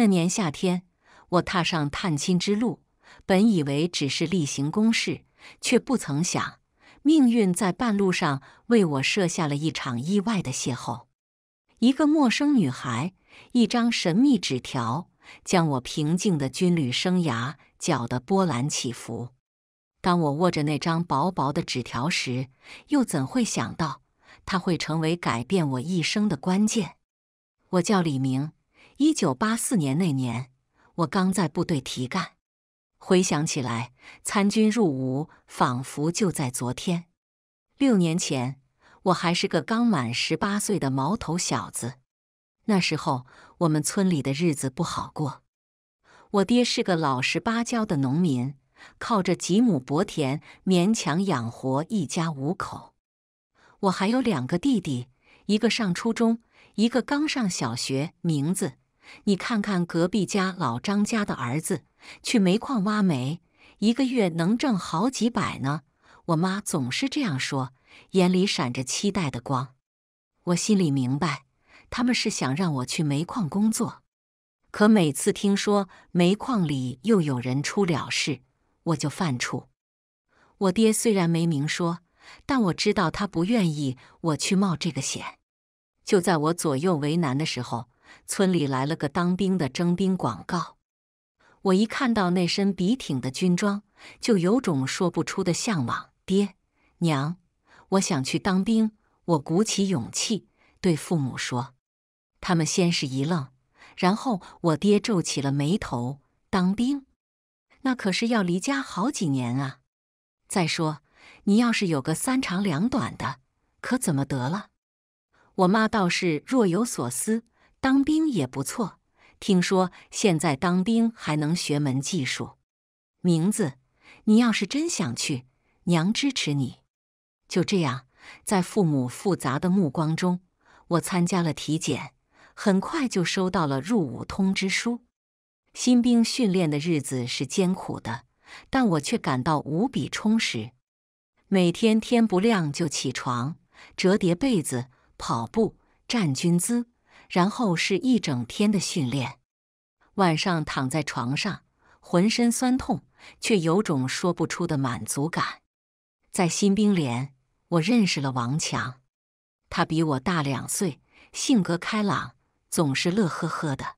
那年夏天，我踏上探亲之路，本以为只是例行公事，却不曾想，命运在半路上为我设下了一场意外的邂逅。一个陌生女孩，一张神秘纸条，将我平静的军旅生涯搅得波澜起伏。当我握着那张薄薄的纸条时，又怎会想到，它会成为改变我一生的关键？我叫李明。一九八四年那年，我刚在部队提干。回想起来，参军入伍仿佛就在昨天。六年前，我还是个刚满十八岁的毛头小子。那时候，我们村里的日子不好过。我爹是个老实巴交的农民，靠着几亩薄田勉强养活一家五口。我还有两个弟弟，一个上初中，一个刚上小学，名字。你看看隔壁家老张家的儿子，去煤矿挖煤，一个月能挣好几百呢。我妈总是这样说，眼里闪着期待的光。我心里明白，他们是想让我去煤矿工作。可每次听说煤矿里又有人出了事，我就犯怵。我爹虽然没明说，但我知道他不愿意我去冒这个险。就在我左右为难的时候。村里来了个当兵的征兵广告，我一看到那身笔挺的军装，就有种说不出的向往。爹，娘，我想去当兵。我鼓起勇气对父母说。他们先是一愣，然后我爹皱起了眉头：“当兵？那可是要离家好几年啊！再说，你要是有个三长两短的，可怎么得了？”我妈倒是若有所思。当兵也不错，听说现在当兵还能学门技术。名字，你要是真想去，娘支持你。就这样，在父母复杂的目光中，我参加了体检，很快就收到了入伍通知书。新兵训练的日子是艰苦的，但我却感到无比充实。每天天不亮就起床，折叠被子，跑步，站军姿。然后是一整天的训练，晚上躺在床上，浑身酸痛，却有种说不出的满足感。在新兵连，我认识了王强，他比我大两岁，性格开朗，总是乐呵呵的。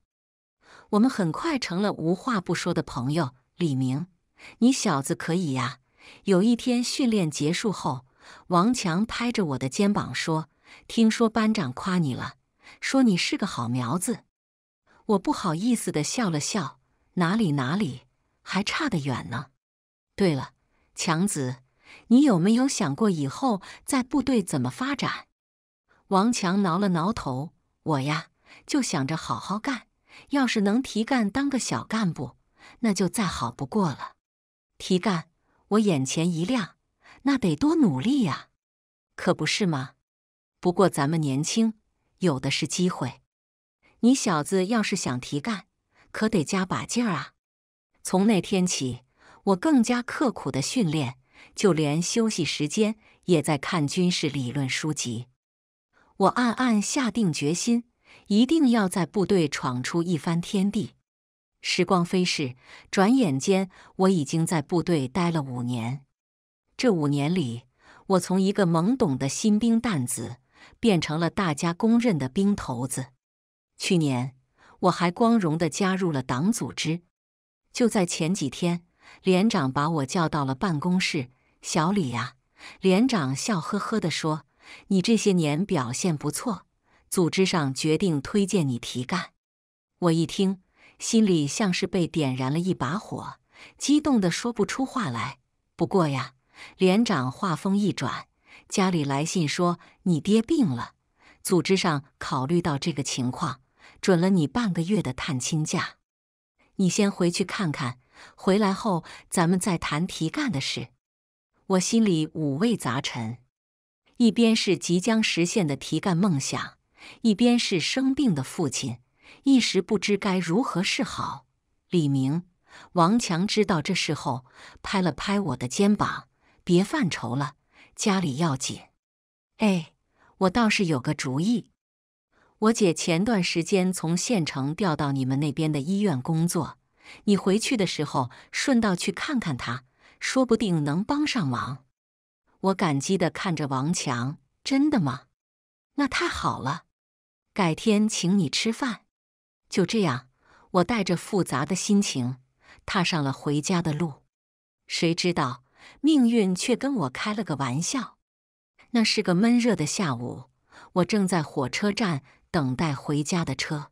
我们很快成了无话不说的朋友。李明，你小子可以呀！有一天训练结束后，王强拍着我的肩膀说：“听说班长夸你了。”说你是个好苗子，我不好意思的笑了笑。哪里哪里，还差得远呢。对了，强子，你有没有想过以后在部队怎么发展？王强挠了挠头，我呀，就想着好好干。要是能提干当个小干部，那就再好不过了。提干，我眼前一亮，那得多努力呀！可不是吗？不过咱们年轻。有的是机会，你小子要是想提干，可得加把劲儿啊！从那天起，我更加刻苦的训练，就连休息时间也在看军事理论书籍。我暗暗下定决心，一定要在部队闯出一番天地。时光飞逝，转眼间我已经在部队待了五年。这五年里，我从一个懵懂的新兵蛋子。变成了大家公认的兵头子。去年我还光荣地加入了党组织。就在前几天，连长把我叫到了办公室。“小李呀！”连长笑呵呵地说，“你这些年表现不错，组织上决定推荐你提干。”我一听，心里像是被点燃了一把火，激动的说不出话来。不过呀，连长话锋一转。家里来信说你爹病了，组织上考虑到这个情况，准了你半个月的探亲假。你先回去看看，回来后咱们再谈提干的事。我心里五味杂陈，一边是即将实现的提干梦想，一边是生病的父亲，一时不知该如何是好。李明、王强知道这事后，拍了拍我的肩膀：“别犯愁了。”家里要紧，哎，我倒是有个主意。我姐前段时间从县城调到你们那边的医院工作，你回去的时候顺道去看看她，说不定能帮上忙。我感激的看着王强，真的吗？那太好了，改天请你吃饭。就这样，我带着复杂的心情踏上了回家的路。谁知道？命运却跟我开了个玩笑。那是个闷热的下午，我正在火车站等待回家的车，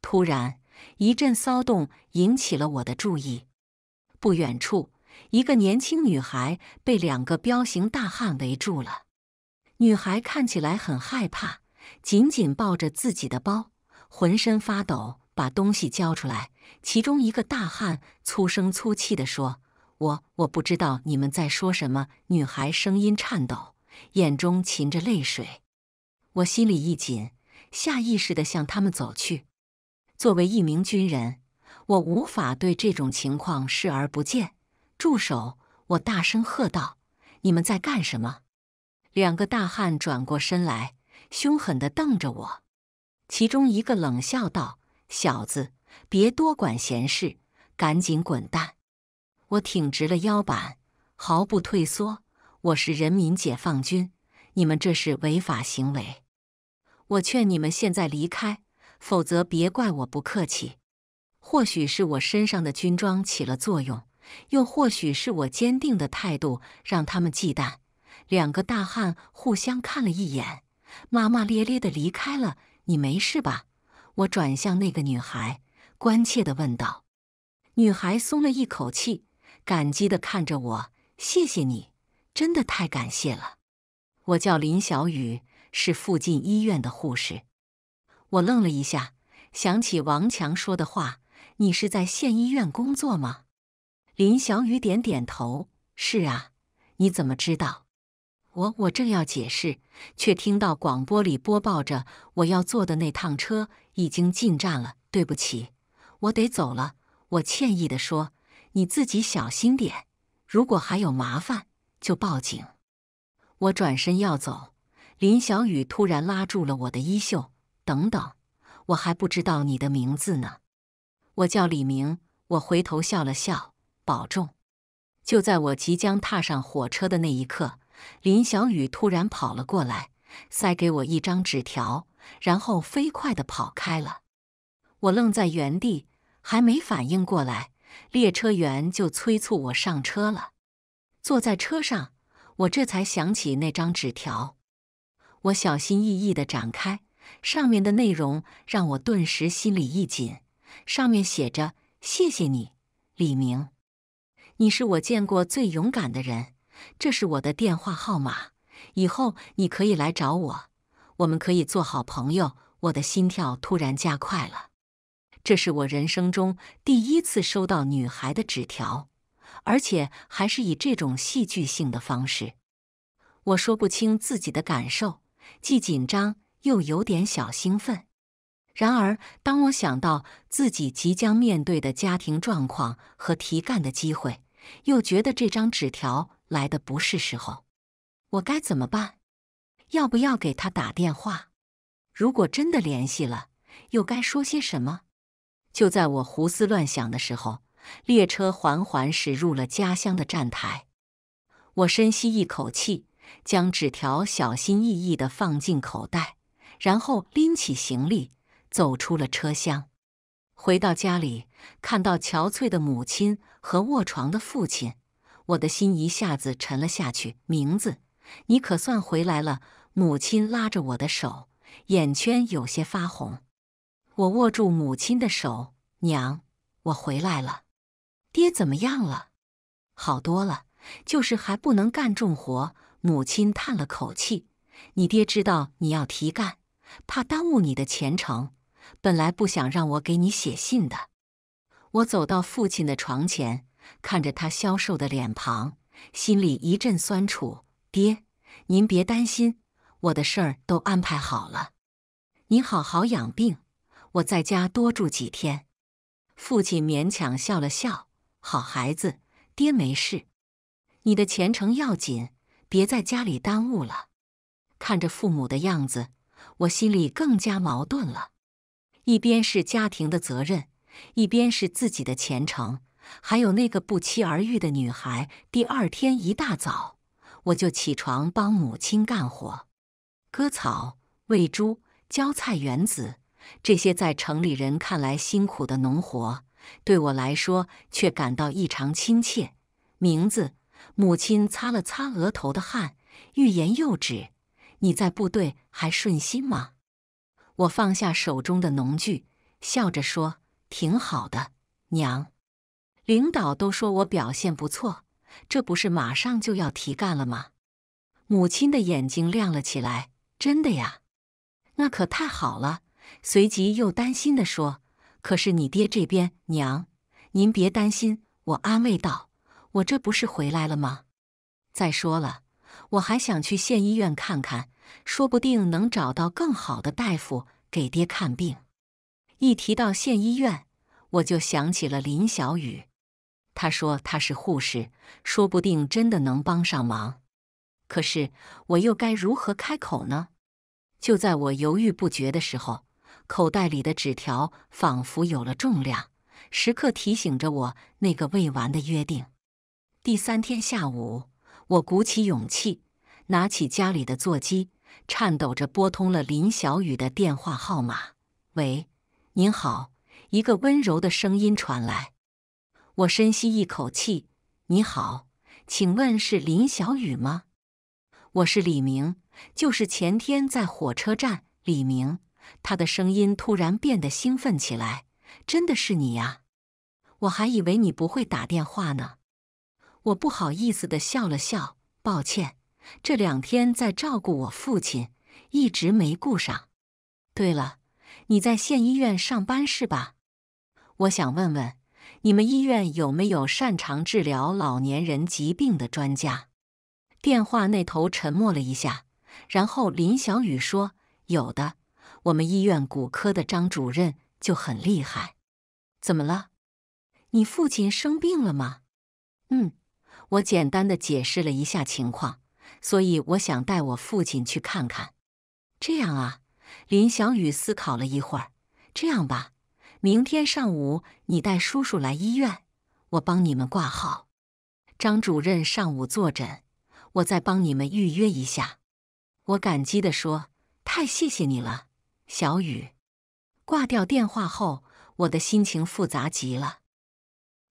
突然一阵骚动引起了我的注意。不远处，一个年轻女孩被两个彪形大汉围住了。女孩看起来很害怕，紧紧抱着自己的包，浑身发抖，把东西交出来。其中一个大汉粗声粗气地说。我我不知道你们在说什么。女孩声音颤抖，眼中噙着泪水。我心里一紧，下意识地向他们走去。作为一名军人，我无法对这种情况视而不见。住手！我大声喝道：“你们在干什么？”两个大汉转过身来，凶狠地瞪着我。其中一个冷笑道：“小子，别多管闲事，赶紧滚蛋！”我挺直了腰板，毫不退缩。我是人民解放军，你们这是违法行为。我劝你们现在离开，否则别怪我不客气。或许是我身上的军装起了作用，又或许是我坚定的态度让他们忌惮。两个大汉互相看了一眼，骂骂咧咧的离开了。你没事吧？我转向那个女孩，关切的问道。女孩松了一口气。感激地看着我，谢谢你，真的太感谢了。我叫林小雨，是附近医院的护士。我愣了一下，想起王强说的话：“你是在县医院工作吗？”林小雨点点头：“是啊。”你怎么知道？我我正要解释，却听到广播里播报着：“我要坐的那趟车已经进站了。”对不起，我得走了。我歉意地说。你自己小心点，如果还有麻烦，就报警。我转身要走，林小雨突然拉住了我的衣袖：“等等，我还不知道你的名字呢。”我叫李明。我回头笑了笑：“保重。”就在我即将踏上火车的那一刻，林小雨突然跑了过来，塞给我一张纸条，然后飞快地跑开了。我愣在原地，还没反应过来。列车员就催促我上车了。坐在车上，我这才想起那张纸条。我小心翼翼的展开，上面的内容让我顿时心里一紧。上面写着：“谢谢你，李明，你是我见过最勇敢的人。这是我的电话号码，以后你可以来找我，我们可以做好朋友。”我的心跳突然加快了。这是我人生中第一次收到女孩的纸条，而且还是以这种戏剧性的方式。我说不清自己的感受，既紧张又有点小兴奋。然而，当我想到自己即将面对的家庭状况和提干的机会，又觉得这张纸条来的不是时候。我该怎么办？要不要给他打电话？如果真的联系了，又该说些什么？就在我胡思乱想的时候，列车缓缓驶入了家乡的站台。我深吸一口气，将纸条小心翼翼地放进口袋，然后拎起行李走出了车厢。回到家里，看到憔悴的母亲和卧床的父亲，我的心一下子沉了下去。名字，你可算回来了！母亲拉着我的手，眼圈有些发红。我握住母亲的手，娘，我回来了。爹怎么样了？好多了，就是还不能干重活。母亲叹了口气：“你爹知道你要提干，怕耽误你的前程，本来不想让我给你写信的。”我走到父亲的床前，看着他消瘦的脸庞，心里一阵酸楚。爹，您别担心，我的事儿都安排好了，您好好养病。我在家多住几天，父亲勉强笑了笑：“好孩子，爹没事，你的前程要紧，别在家里耽误了。”看着父母的样子，我心里更加矛盾了：一边是家庭的责任，一边是自己的前程，还有那个不期而遇的女孩。第二天一大早，我就起床帮母亲干活，割草、喂猪、浇菜园子。这些在城里人看来辛苦的农活，对我来说却感到异常亲切。名字，母亲擦了擦额头的汗，欲言又止：“你在部队还顺心吗？”我放下手中的农具，笑着说：“挺好的，娘。领导都说我表现不错，这不是马上就要提干了吗？”母亲的眼睛亮了起来：“真的呀？那可太好了！”随即又担心地说：“可是你爹这边，娘，您别担心。”我安慰道：“我这不是回来了吗？再说了，我还想去县医院看看，说不定能找到更好的大夫给爹看病。”一提到县医院，我就想起了林小雨，她说她是护士，说不定真的能帮上忙。可是我又该如何开口呢？就在我犹豫不决的时候。口袋里的纸条仿佛有了重量，时刻提醒着我那个未完的约定。第三天下午，我鼓起勇气，拿起家里的座机，颤抖着拨通了林小雨的电话号码。喂，您好。一个温柔的声音传来。我深吸一口气：“你好，请问是林小雨吗？”“我是李明，就是前天在火车站，李明。”他的声音突然变得兴奋起来，真的是你呀！我还以为你不会打电话呢。我不好意思的笑了笑，抱歉，这两天在照顾我父亲，一直没顾上。对了，你在县医院上班是吧？我想问问，你们医院有没有擅长治疗老年人疾病的专家？电话那头沉默了一下，然后林小雨说：“有的。”我们医院骨科的张主任就很厉害。怎么了？你父亲生病了吗？嗯，我简单的解释了一下情况，所以我想带我父亲去看看。这样啊，林小雨思考了一会儿。这样吧，明天上午你带叔叔来医院，我帮你们挂号。张主任上午坐诊，我再帮你们预约一下。我感激的说：“太谢谢你了。”小雨挂掉电话后，我的心情复杂极了。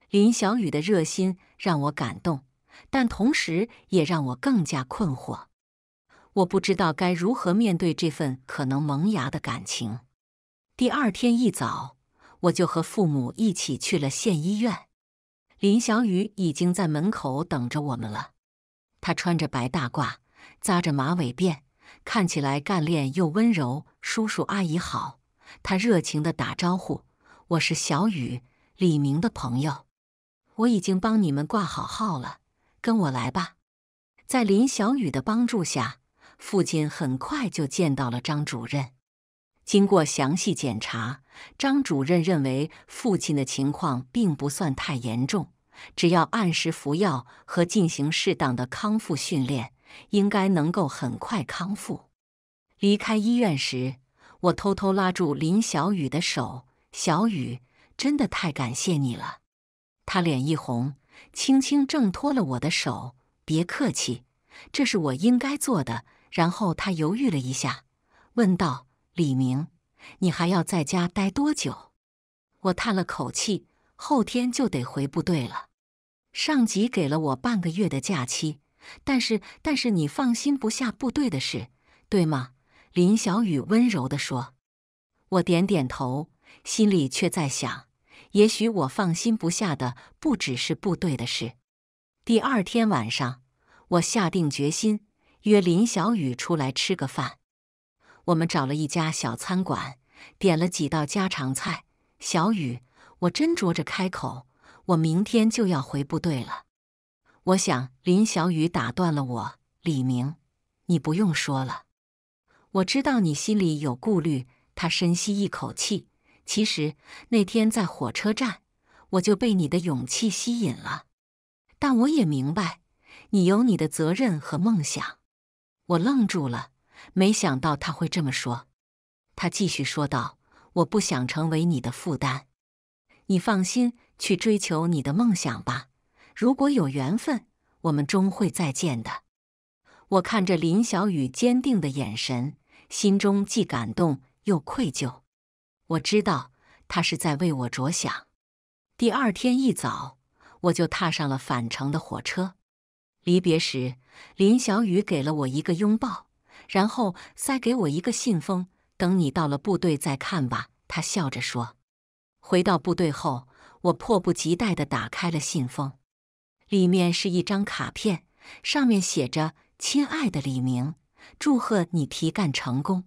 林小雨的热心让我感动，但同时也让我更加困惑。我不知道该如何面对这份可能萌芽的感情。第二天一早，我就和父母一起去了县医院。林小雨已经在门口等着我们了，她穿着白大褂，扎着马尾辫，看起来干练又温柔。叔叔阿姨好，他热情的打招呼。我是小雨，李明的朋友。我已经帮你们挂好号了，跟我来吧。在林小雨的帮助下，父亲很快就见到了张主任。经过详细检查，张主任认为父亲的情况并不算太严重，只要按时服药和进行适当的康复训练，应该能够很快康复。离开医院时，我偷偷拉住林小雨的手。小雨，真的太感谢你了。她脸一红，轻轻挣脱了我的手。别客气，这是我应该做的。然后她犹豫了一下，问道：“李明，你还要在家待多久？”我叹了口气：“后天就得回部队了。上级给了我半个月的假期，但是，但是你放心不下部队的事，对吗？”林小雨温柔地说：“我点点头，心里却在想，也许我放心不下的不只是部队的事。”第二天晚上，我下定决心约林小雨出来吃个饭。我们找了一家小餐馆，点了几道家常菜。小雨，我斟酌着开口：“我明天就要回部队了。”我想，林小雨打断了我：“李明，你不用说了。”我知道你心里有顾虑，他深吸一口气。其实那天在火车站，我就被你的勇气吸引了。但我也明白，你有你的责任和梦想。我愣住了，没想到他会这么说。他继续说道：“我不想成为你的负担，你放心去追求你的梦想吧。如果有缘分，我们终会再见的。”我看着林小雨坚定的眼神。心中既感动又愧疚，我知道他是在为我着想。第二天一早，我就踏上了返程的火车。离别时，林小雨给了我一个拥抱，然后塞给我一个信封：“等你到了部队再看吧。”他笑着说。回到部队后，我迫不及待的打开了信封，里面是一张卡片，上面写着：“亲爱的李明。”祝贺你提干成功！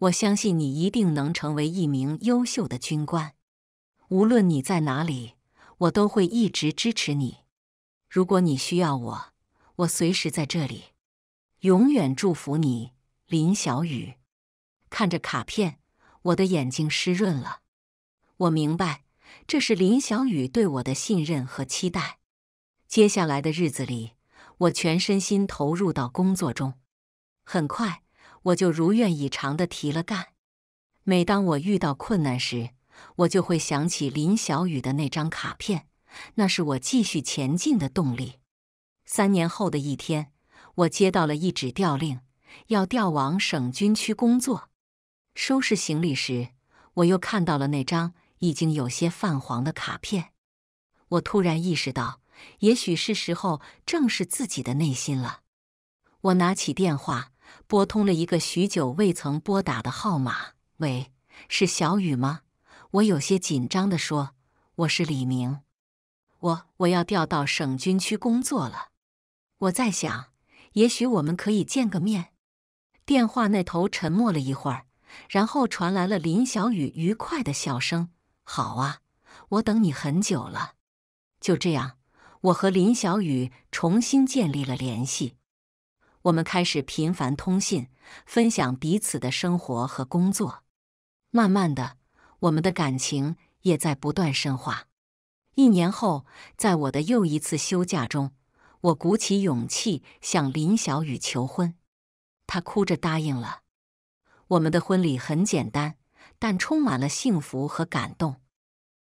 我相信你一定能成为一名优秀的军官。无论你在哪里，我都会一直支持你。如果你需要我，我随时在这里。永远祝福你，林小雨。看着卡片，我的眼睛湿润了。我明白，这是林小雨对我的信任和期待。接下来的日子里，我全身心投入到工作中。很快，我就如愿以偿的提了干。每当我遇到困难时，我就会想起林小雨的那张卡片，那是我继续前进的动力。三年后的一天，我接到了一纸调令，要调往省军区工作。收拾行李时，我又看到了那张已经有些泛黄的卡片，我突然意识到，也许是时候正视自己的内心了。我拿起电话。拨通了一个许久未曾拨打的号码。喂，是小雨吗？我有些紧张地说：“我是李明，我我要调到省军区工作了。我在想，也许我们可以见个面。”电话那头沉默了一会儿，然后传来了林小雨愉快的笑声：“好啊，我等你很久了。”就这样，我和林小雨重新建立了联系。我们开始频繁通信，分享彼此的生活和工作。慢慢的，我们的感情也在不断深化。一年后，在我的又一次休假中，我鼓起勇气向林小雨求婚，她哭着答应了。我们的婚礼很简单，但充满了幸福和感动。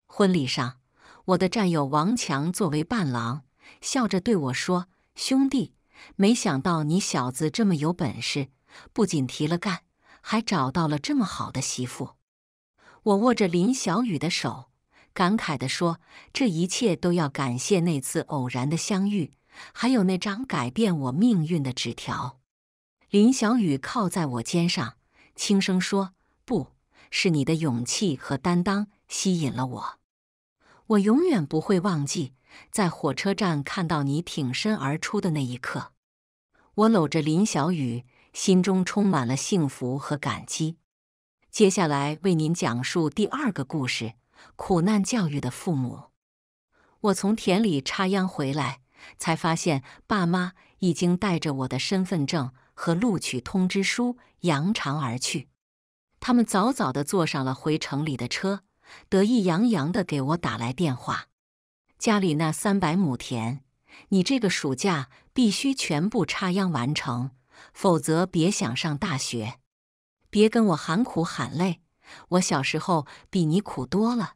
婚礼上，我的战友王强作为伴郎，笑着对我说：“兄弟。”没想到你小子这么有本事，不仅提了干，还找到了这么好的媳妇。我握着林小雨的手，感慨的说：“这一切都要感谢那次偶然的相遇，还有那张改变我命运的纸条。”林小雨靠在我肩上，轻声说：“不是你的勇气和担当吸引了我，我永远不会忘记。”在火车站看到你挺身而出的那一刻，我搂着林小雨，心中充满了幸福和感激。接下来为您讲述第二个故事：苦难教育的父母。我从田里插秧回来，才发现爸妈已经带着我的身份证和录取通知书扬长而去。他们早早地坐上了回城里的车，得意洋洋地给我打来电话。家里那三百亩田，你这个暑假必须全部插秧完成，否则别想上大学。别跟我喊苦喊累，我小时候比你苦多了。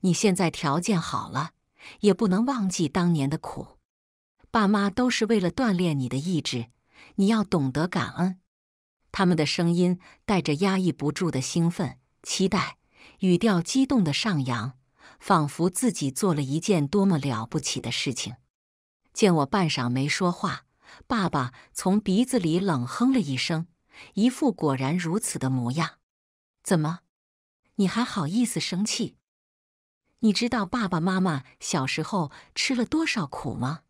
你现在条件好了，也不能忘记当年的苦。爸妈都是为了锻炼你的意志，你要懂得感恩。他们的声音带着压抑不住的兴奋、期待，语调激动的上扬。仿佛自己做了一件多么了不起的事情。见我半晌没说话，爸爸从鼻子里冷哼了一声，一副果然如此的模样。怎么，你还好意思生气？你知道爸爸妈妈小时候吃了多少苦吗？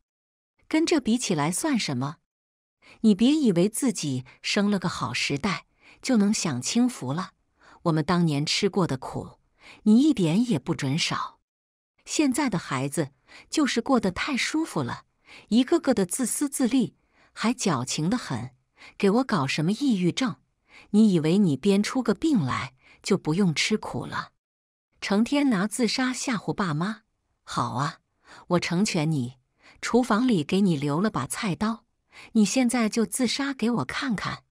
跟这比起来算什么？你别以为自己生了个好时代就能享清福了。我们当年吃过的苦。你一点也不准少！现在的孩子就是过得太舒服了，一个个的自私自利，还矫情的很，给我搞什么抑郁症？你以为你编出个病来就不用吃苦了？成天拿自杀吓唬爸妈？好啊，我成全你，厨房里给你留了把菜刀，你现在就自杀给我看看！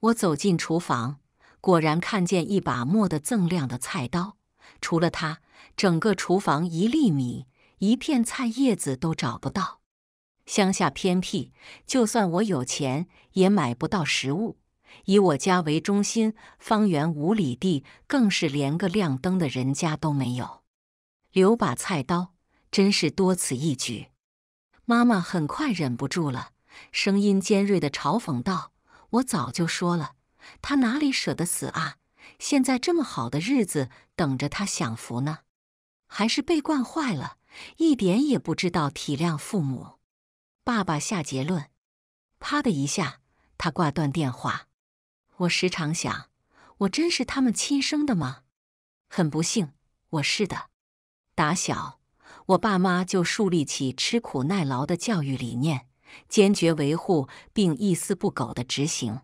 我走进厨房，果然看见一把磨得锃亮的菜刀。除了他，整个厨房一粒米、一片菜叶子都找不到。乡下偏僻，就算我有钱也买不到食物。以我家为中心，方圆五里地更是连个亮灯的人家都没有。留把菜刀，真是多此一举。妈妈很快忍不住了，声音尖锐的嘲讽道：“我早就说了，他哪里舍得死啊！”现在这么好的日子等着他享福呢，还是被惯坏了，一点也不知道体谅父母。爸爸下结论，啪的一下，他挂断电话。我时常想，我真是他们亲生的吗？很不幸，我是的。打小，我爸妈就树立起吃苦耐劳的教育理念，坚决维护并一丝不苟的执行。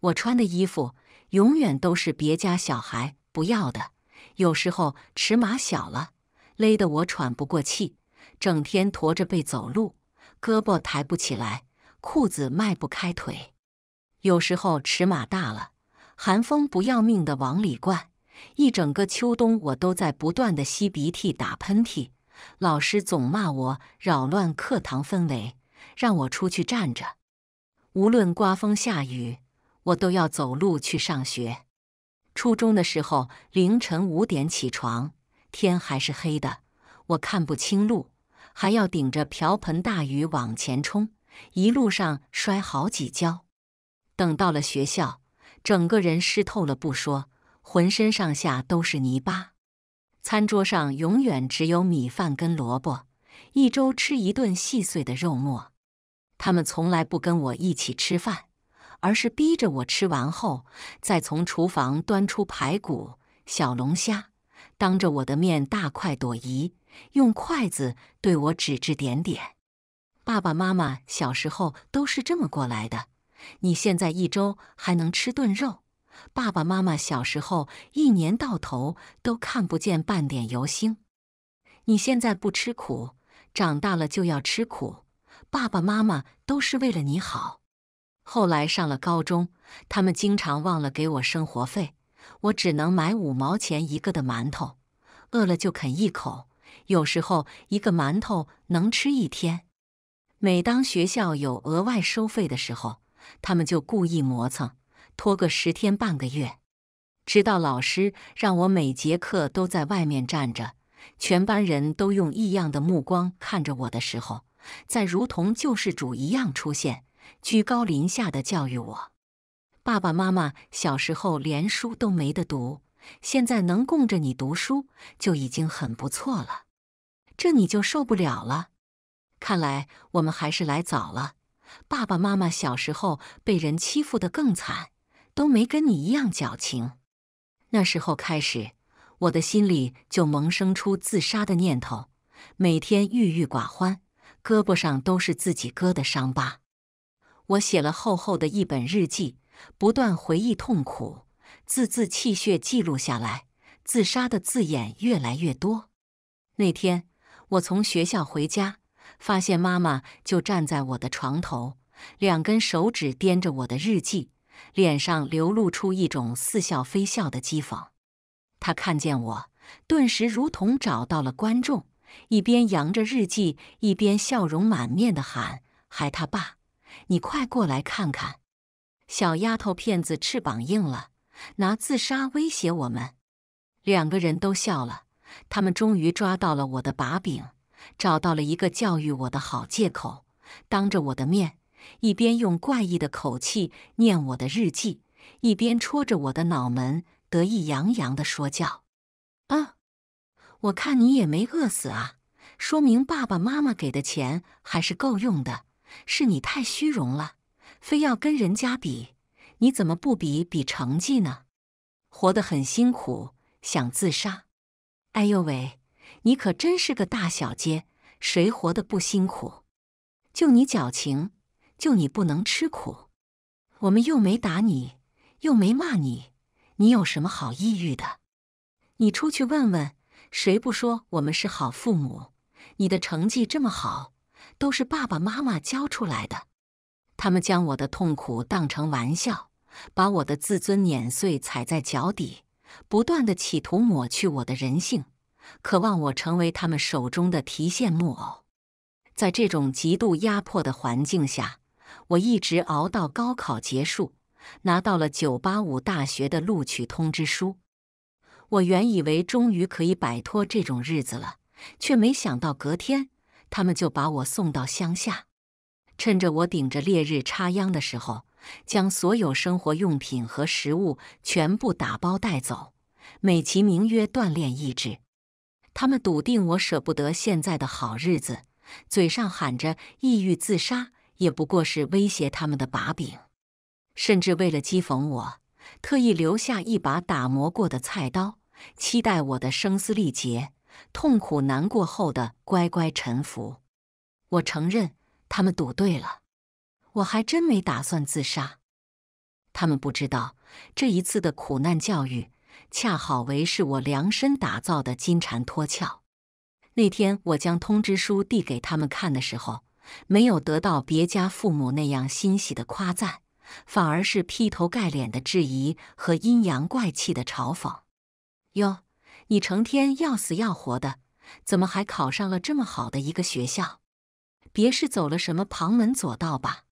我穿的衣服。永远都是别家小孩不要的，有时候尺码小了，勒得我喘不过气，整天驼着背走路，胳膊抬不起来，裤子迈不开腿；有时候尺码大了，寒风不要命的往里灌，一整个秋冬我都在不断的吸鼻涕、打喷嚏，老师总骂我扰乱课堂氛围，让我出去站着。无论刮风下雨。我都要走路去上学。初中的时候，凌晨五点起床，天还是黑的，我看不清路，还要顶着瓢盆大雨往前冲，一路上摔好几跤。等到了学校，整个人湿透了不说，浑身上下都是泥巴。餐桌上永远只有米饭跟萝卜，一周吃一顿细碎的肉末。他们从来不跟我一起吃饭。而是逼着我吃完后，再从厨房端出排骨、小龙虾，当着我的面大快朵颐，用筷子对我指指点点。爸爸妈妈小时候都是这么过来的。你现在一周还能吃顿肉，爸爸妈妈小时候一年到头都看不见半点油星。你现在不吃苦，长大了就要吃苦。爸爸妈妈都是为了你好。后来上了高中，他们经常忘了给我生活费，我只能买五毛钱一个的馒头，饿了就啃一口。有时候一个馒头能吃一天。每当学校有额外收费的时候，他们就故意磨蹭，拖个十天半个月，直到老师让我每节课都在外面站着，全班人都用异样的目光看着我的时候，再如同救世主一样出现。居高临下的教育我，爸爸妈妈小时候连书都没得读，现在能供着你读书就已经很不错了，这你就受不了了。看来我们还是来早了。爸爸妈妈小时候被人欺负的更惨，都没跟你一样矫情。那时候开始，我的心里就萌生出自杀的念头，每天郁郁寡欢，胳膊上都是自己割的伤疤。我写了厚厚的一本日记，不断回忆痛苦，字字泣血记录下来。自杀的字眼越来越多。那天我从学校回家，发现妈妈就站在我的床头，两根手指掂着我的日记，脸上流露出一种似笑非笑的讥讽。她看见我，顿时如同找到了观众，一边扬着日记，一边笑容满面的喊：“还他爸！”你快过来看看，小丫头片子翅膀硬了，拿自杀威胁我们。两个人都笑了，他们终于抓到了我的把柄，找到了一个教育我的好借口。当着我的面，一边用怪异的口气念我的日记，一边戳着我的脑门，得意洋洋地说教：“啊，我看你也没饿死啊，说明爸爸妈妈给的钱还是够用的。”是你太虚荣了，非要跟人家比，你怎么不比比成绩呢？活得很辛苦，想自杀。哎呦喂，你可真是个大小姐，谁活得不辛苦？就你矫情，就你不能吃苦。我们又没打你，又没骂你，你有什么好抑郁的？你出去问问，谁不说我们是好父母？你的成绩这么好。都是爸爸妈妈教出来的，他们将我的痛苦当成玩笑，把我的自尊碾碎，踩在脚底，不断的企图抹去我的人性，渴望我成为他们手中的提线木偶。在这种极度压迫的环境下，我一直熬到高考结束，拿到了985大学的录取通知书。我原以为终于可以摆脱这种日子了，却没想到隔天。他们就把我送到乡下，趁着我顶着烈日插秧的时候，将所有生活用品和食物全部打包带走，美其名曰锻炼意志。他们笃定我舍不得现在的好日子，嘴上喊着抑郁自杀，也不过是威胁他们的把柄。甚至为了讥讽我，特意留下一把打磨过的菜刀，期待我的声嘶力竭。痛苦难过后的乖乖臣服，我承认他们赌对了。我还真没打算自杀。他们不知道，这一次的苦难教育，恰好为是我量身打造的金蝉脱壳。那天我将通知书递给他们看的时候，没有得到别家父母那样欣喜的夸赞，反而是劈头盖脸的质疑和阴阳怪气的嘲讽。哟。你成天要死要活的，怎么还考上了这么好的一个学校？别是走了什么旁门左道吧？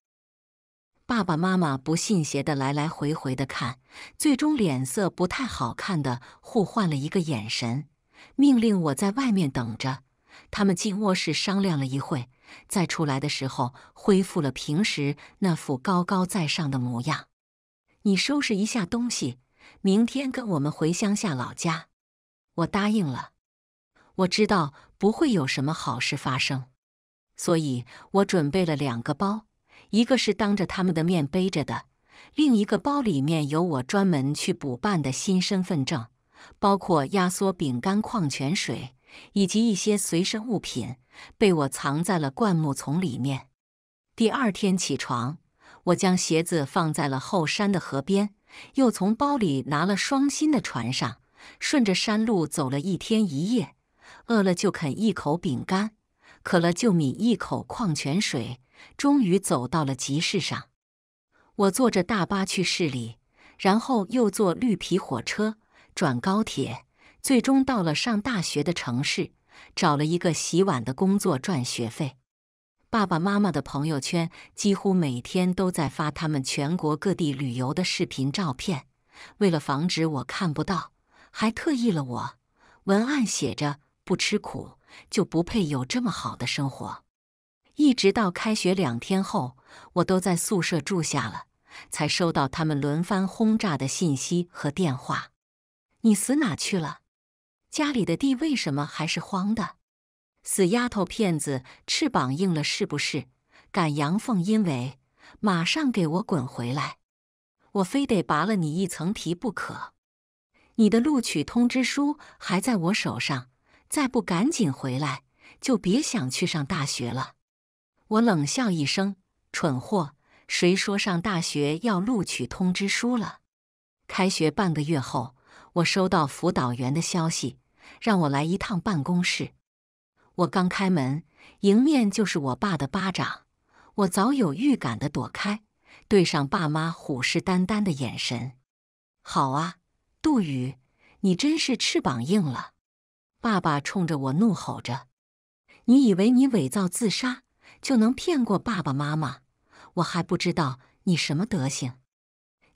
爸爸妈妈不信邪的来来回回的看，最终脸色不太好看的互换了一个眼神，命令我在外面等着。他们进卧室商量了一会，再出来的时候恢复了平时那副高高在上的模样。你收拾一下东西，明天跟我们回乡下老家。我答应了，我知道不会有什么好事发生，所以我准备了两个包，一个是当着他们的面背着的，另一个包里面有我专门去补办的新身份证，包括压缩饼干、矿泉水以及一些随身物品，被我藏在了灌木丛里面。第二天起床，我将鞋子放在了后山的河边，又从包里拿了双新的穿上。顺着山路走了一天一夜，饿了就啃一口饼干，渴了就抿一口矿泉水，终于走到了集市上。我坐着大巴去市里，然后又坐绿皮火车转高铁，最终到了上大学的城市，找了一个洗碗的工作赚学费。爸爸妈妈的朋友圈几乎每天都在发他们全国各地旅游的视频照片，为了防止我看不到。还特意了我，文案写着：“不吃苦就不配有这么好的生活。”一直到开学两天后，我都在宿舍住下了，才收到他们轮番轰炸的信息和电话。你死哪去了？家里的地为什么还是荒的？死丫头片子，翅膀硬了是不是？敢阳奉阴违，马上给我滚回来！我非得拔了你一层皮不可。你的录取通知书还在我手上，再不赶紧回来，就别想去上大学了。我冷笑一声：“蠢货，谁说上大学要录取通知书了？”开学半个月后，我收到辅导员的消息，让我来一趟办公室。我刚开门，迎面就是我爸的巴掌。我早有预感的躲开，对上爸妈虎视眈眈的眼神。好啊。杜宇，你真是翅膀硬了！爸爸冲着我怒吼着：“你以为你伪造自杀就能骗过爸爸妈妈？我还不知道你什么德行！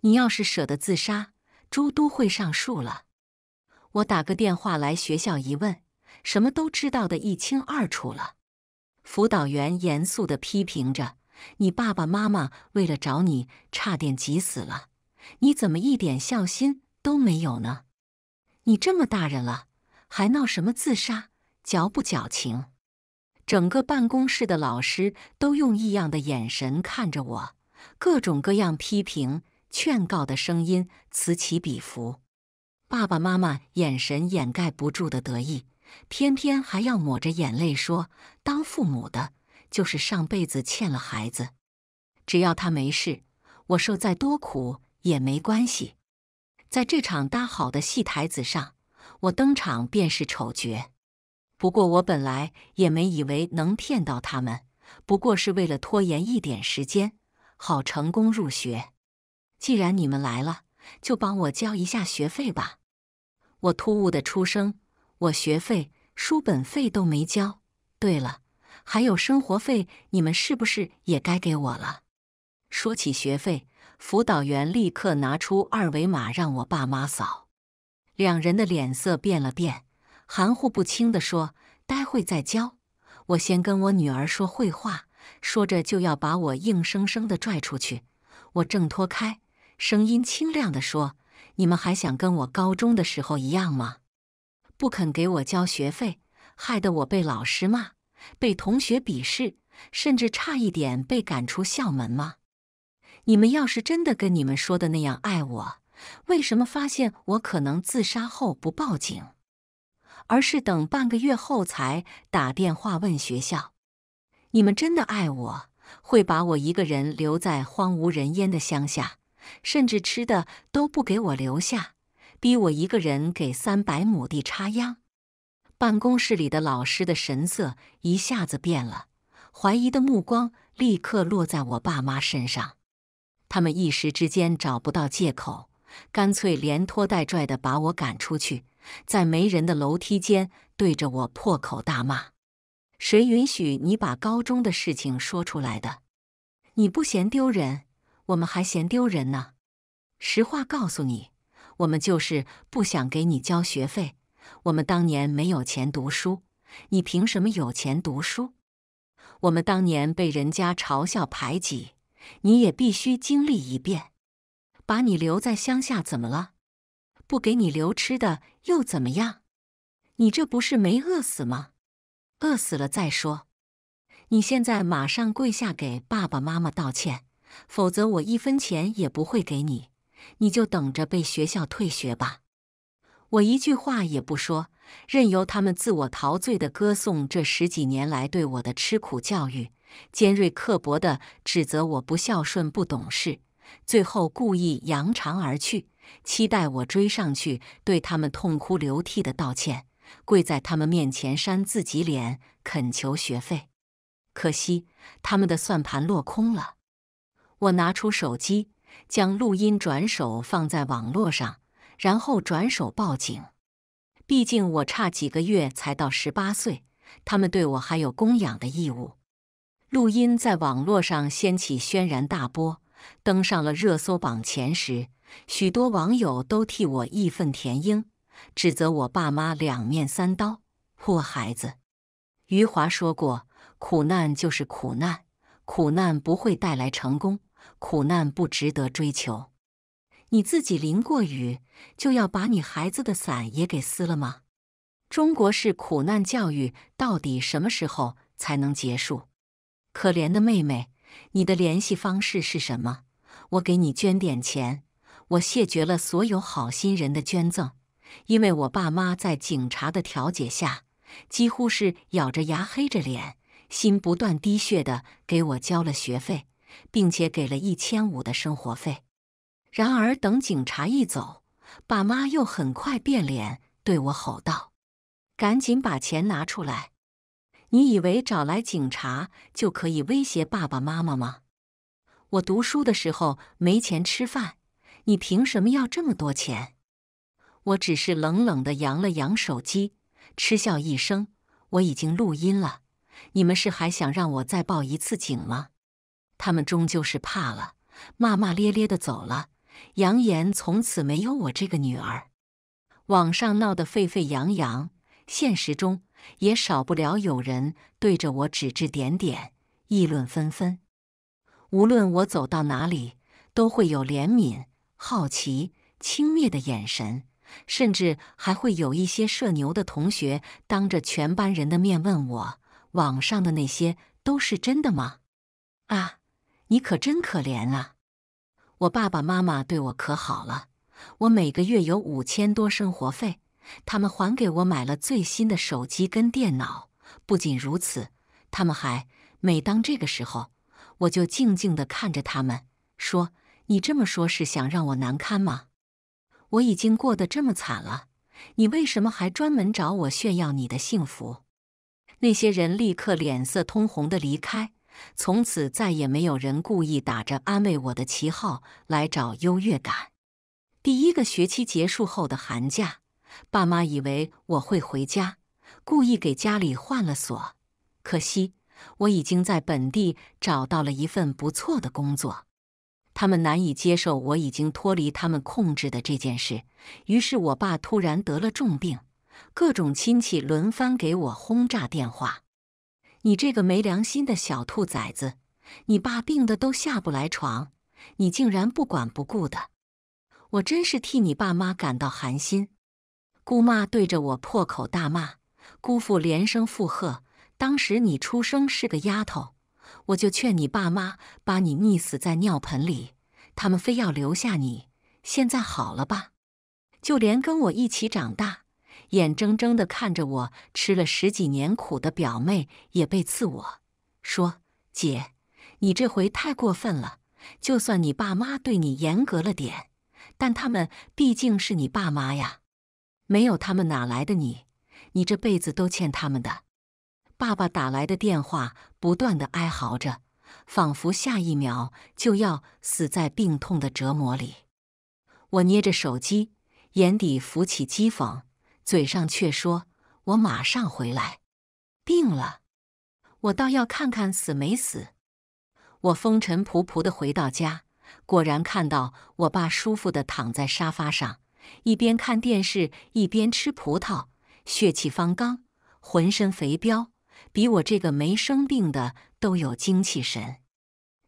你要是舍得自杀，猪都会上树了。”我打个电话来学校一问，什么都知道的一清二楚了。辅导员严肃的批评着：“你爸爸妈妈为了找你差点急死了，你怎么一点孝心？”都没有呢，你这么大人了，还闹什么自杀？矫不矫情？整个办公室的老师都用异样的眼神看着我，各种各样批评、劝告的声音此起彼伏。爸爸妈妈眼神掩盖不住的得意，偏偏还要抹着眼泪说：“当父母的就是上辈子欠了孩子，只要他没事，我受再多苦也没关系。”在这场搭好的戏台子上，我登场便是丑角。不过我本来也没以为能骗到他们，不过是为了拖延一点时间，好成功入学。既然你们来了，就帮我交一下学费吧。我突兀的出声，我学费、书本费都没交。对了，还有生活费，你们是不是也该给我了？说起学费。辅导员立刻拿出二维码让我爸妈扫，两人的脸色变了变，含糊不清的说：“待会再交。”我先跟我女儿说会话，说着就要把我硬生生的拽出去。我挣脱开，声音清亮的说：“你们还想跟我高中的时候一样吗？不肯给我交学费，害得我被老师骂，被同学鄙视，甚至差一点被赶出校门吗？”你们要是真的跟你们说的那样爱我，为什么发现我可能自杀后不报警，而是等半个月后才打电话问学校？你们真的爱我，会把我一个人留在荒无人烟的乡下，甚至吃的都不给我留下，逼我一个人给三百亩地插秧？办公室里的老师的神色一下子变了，怀疑的目光立刻落在我爸妈身上。他们一时之间找不到借口，干脆连拖带拽的把我赶出去，在没人的楼梯间对着我破口大骂：“谁允许你把高中的事情说出来的？你不嫌丢人，我们还嫌丢人呢！实话告诉你，我们就是不想给你交学费。我们当年没有钱读书，你凭什么有钱读书？我们当年被人家嘲笑排挤。”你也必须经历一遍。把你留在乡下怎么了？不给你留吃的又怎么样？你这不是没饿死吗？饿死了再说。你现在马上跪下给爸爸妈妈道歉，否则我一分钱也不会给你。你就等着被学校退学吧。我一句话也不说，任由他们自我陶醉的歌颂这十几年来对我的吃苦教育。尖锐刻薄地指责我不孝顺、不懂事，最后故意扬长而去，期待我追上去对他们痛哭流涕地道歉，跪在他们面前扇自己脸，恳求学费。可惜他们的算盘落空了。我拿出手机，将录音转手放在网络上，然后转手报警。毕竟我差几个月才到十八岁，他们对我还有供养的义务。录音在网络上掀起轩然大波，登上了热搜榜前十。许多网友都替我义愤填膺，指责我爸妈两面三刀，破孩子。余华说过：“苦难就是苦难，苦难不会带来成功，苦难不值得追求。”你自己淋过雨，就要把你孩子的伞也给撕了吗？中国式苦难教育到底什么时候才能结束？可怜的妹妹，你的联系方式是什么？我给你捐点钱。我谢绝了所有好心人的捐赠，因为我爸妈在警察的调解下，几乎是咬着牙、黑着脸、心不断滴血的给我交了学费，并且给了一千五的生活费。然而，等警察一走，爸妈又很快变脸，对我吼道：“赶紧把钱拿出来！”你以为找来警察就可以威胁爸爸妈妈吗？我读书的时候没钱吃饭，你凭什么要这么多钱？我只是冷冷的扬了扬手机，嗤笑一声：“我已经录音了，你们是还想让我再报一次警吗？”他们终究是怕了，骂骂咧咧的走了，扬言从此没有我这个女儿。网上闹得沸沸扬扬，现实中。也少不了有人对着我指指点点，议论纷纷。无论我走到哪里，都会有怜悯、好奇、轻蔑的眼神，甚至还会有一些社牛的同学当着全班人的面问我：“网上的那些都是真的吗？”啊，你可真可怜啊！我爸爸妈妈对我可好了，我每个月有五千多生活费。他们还给我买了最新的手机跟电脑。不仅如此，他们还每当这个时候，我就静静地看着他们，说：“你这么说，是想让我难堪吗？我已经过得这么惨了，你为什么还专门找我炫耀你的幸福？”那些人立刻脸色通红地离开。从此再也没有人故意打着安慰我的旗号来找优越感。第一个学期结束后的寒假。爸妈以为我会回家，故意给家里换了锁。可惜我已经在本地找到了一份不错的工作，他们难以接受我已经脱离他们控制的这件事。于是，我爸突然得了重病，各种亲戚轮番给我轰炸电话：“你这个没良心的小兔崽子！你爸病得都下不来床，你竟然不管不顾的！我真是替你爸妈感到寒心。”姑妈对着我破口大骂，姑父连声附和。当时你出生是个丫头，我就劝你爸妈把你溺死在尿盆里，他们非要留下你。现在好了吧？就连跟我一起长大、眼睁睁地看着我吃了十几年苦的表妹也被刺。我说：“姐，你这回太过分了。就算你爸妈对你严格了点，但他们毕竟是你爸妈呀。”没有他们哪来的你？你这辈子都欠他们的。爸爸打来的电话不断的哀嚎着，仿佛下一秒就要死在病痛的折磨里。我捏着手机，眼底浮起讥讽，嘴上却说：“我马上回来。”病了，我倒要看看死没死。我风尘仆仆的回到家，果然看到我爸舒服的躺在沙发上。一边看电视一边吃葡萄，血气方刚，浑身肥膘，比我这个没生病的都有精气神。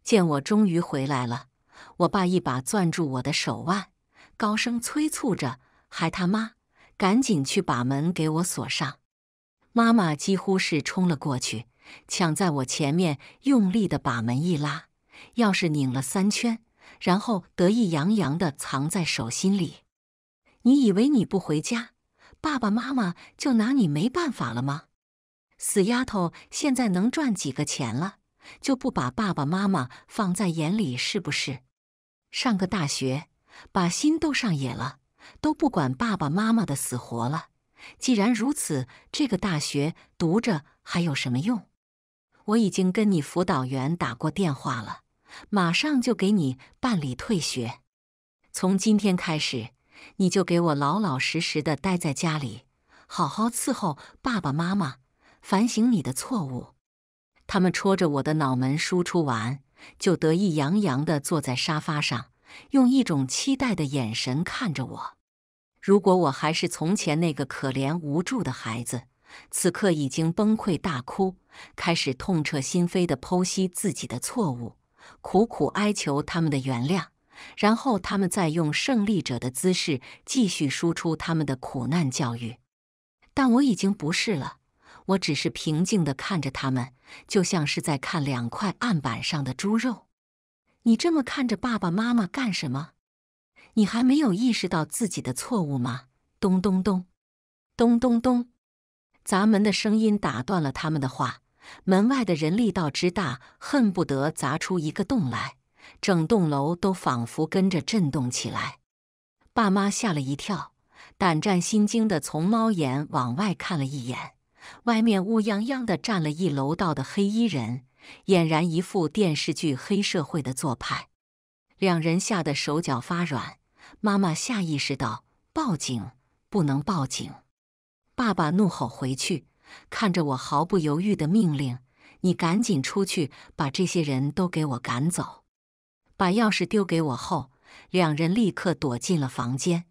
见我终于回来了，我爸一把攥住我的手腕，高声催促着：“孩他妈赶紧去把门给我锁上！”妈妈几乎是冲了过去，抢在我前面，用力的把门一拉，钥匙拧了三圈，然后得意洋洋的藏在手心里。你以为你不回家，爸爸妈妈就拿你没办法了吗？死丫头，现在能赚几个钱了，就不把爸爸妈妈放在眼里是不是？上个大学，把心都上野了，都不管爸爸妈妈的死活了。既然如此，这个大学读着还有什么用？我已经跟你辅导员打过电话了，马上就给你办理退学。从今天开始。你就给我老老实实的待在家里，好好伺候爸爸妈妈，反省你的错误。他们戳着我的脑门，输出完就得意洋洋地坐在沙发上，用一种期待的眼神看着我。如果我还是从前那个可怜无助的孩子，此刻已经崩溃大哭，开始痛彻心扉地剖析自己的错误，苦苦哀求他们的原谅。然后他们再用胜利者的姿势继续输出他们的苦难教育，但我已经不是了。我只是平静地看着他们，就像是在看两块案板上的猪肉。你这么看着爸爸妈妈干什么？你还没有意识到自己的错误吗？咚咚咚，咚咚咚，砸门的声音打断了他们的话。门外的人力道之大，恨不得砸出一个洞来。整栋楼都仿佛跟着震动起来，爸妈吓了一跳，胆战心惊地从猫眼往外看了一眼，外面乌泱泱地站了一楼道的黑衣人，俨然一副电视剧黑社会的做派。两人吓得手脚发软，妈妈下意识到报警不能报警，爸爸怒吼回去，看着我毫不犹豫的命令：“你赶紧出去，把这些人都给我赶走。”把钥匙丢给我后，两人立刻躲进了房间。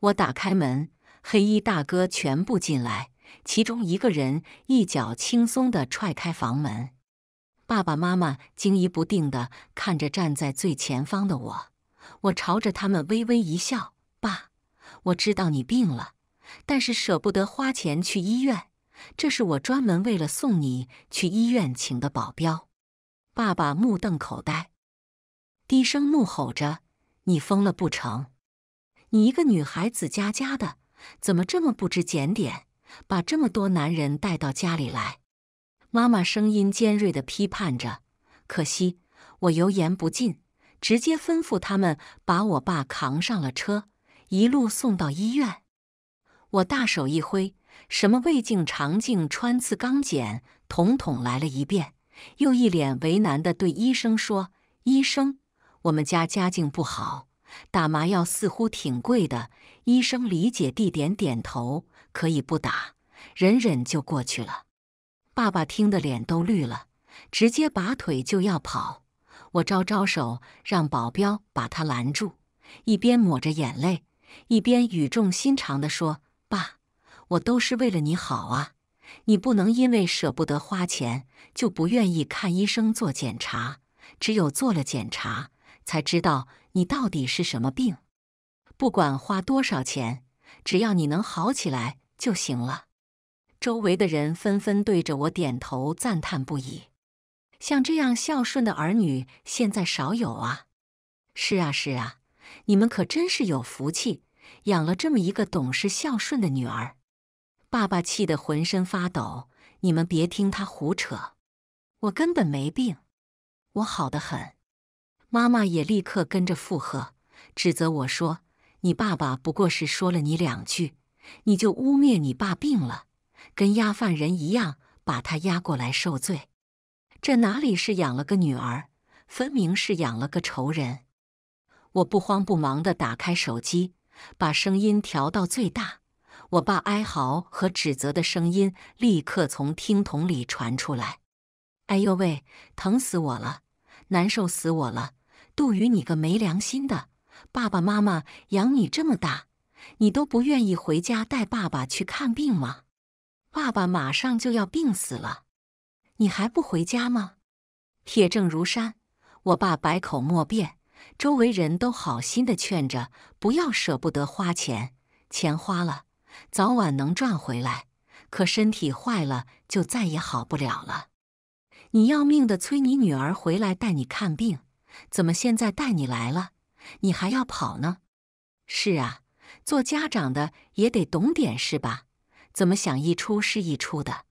我打开门，黑衣大哥全部进来，其中一个人一脚轻松地踹开房门。爸爸妈妈惊疑不定的看着站在最前方的我，我朝着他们微微一笑：“爸，我知道你病了，但是舍不得花钱去医院，这是我专门为了送你去医院请的保镖。”爸爸目瞪口呆。低声怒吼着：“你疯了不成？你一个女孩子家家的，怎么这么不知检点，把这么多男人带到家里来？”妈妈声音尖锐的批判着。可惜我油盐不进，直接吩咐他们把我爸扛上了车，一路送到医院。我大手一挥，什么胃镜、肠镜、穿刺、肛检，统统来了一遍，又一脸为难的对医生说：“医生。”我们家家境不好，打麻药似乎挺贵的。医生理解地点点头，可以不打，忍忍就过去了。爸爸听得脸都绿了，直接拔腿就要跑。我招招手让保镖把他拦住，一边抹着眼泪，一边语重心长地说：“爸，我都是为了你好啊，你不能因为舍不得花钱就不愿意看医生做检查，只有做了检查。”才知道你到底是什么病，不管花多少钱，只要你能好起来就行了。周围的人纷纷对着我点头，赞叹不已。像这样孝顺的儿女，现在少有啊！是啊，是啊，你们可真是有福气，养了这么一个懂事孝顺的女儿。爸爸气得浑身发抖，你们别听他胡扯，我根本没病，我好得很。妈妈也立刻跟着附和，指责我说：“你爸爸不过是说了你两句，你就污蔑你爸病了，跟押犯人一样把他押过来受罪。这哪里是养了个女儿，分明是养了个仇人！”我不慌不忙地打开手机，把声音调到最大，我爸哀嚎和指责的声音立刻从听筒里传出来。“哎呦喂，疼死我了，难受死我了！”杜宇，你个没良心的！爸爸妈妈养你这么大，你都不愿意回家带爸爸去看病吗？爸爸马上就要病死了，你还不回家吗？铁证如山，我爸百口莫辩。周围人都好心的劝着，不要舍不得花钱，钱花了早晚能赚回来，可身体坏了就再也好不了了。你要命的，催你女儿回来带你看病。怎么现在带你来了，你还要跑呢？是啊，做家长的也得懂点事吧？怎么想一出是一出的？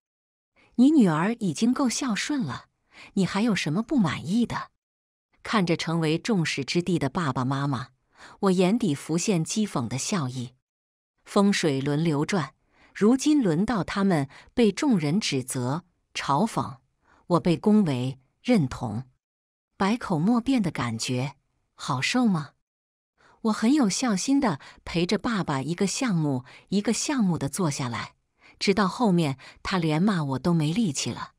你女儿已经够孝顺了，你还有什么不满意的？看着成为众矢之的的爸爸妈妈，我眼底浮现讥讽的笑意。风水轮流转，如今轮到他们被众人指责、嘲讽，我被恭维、认同。百口莫辩的感觉，好受吗？我很有孝心的陪着爸爸一个项目一个项目的做下来，直到后面他连骂我都没力气了。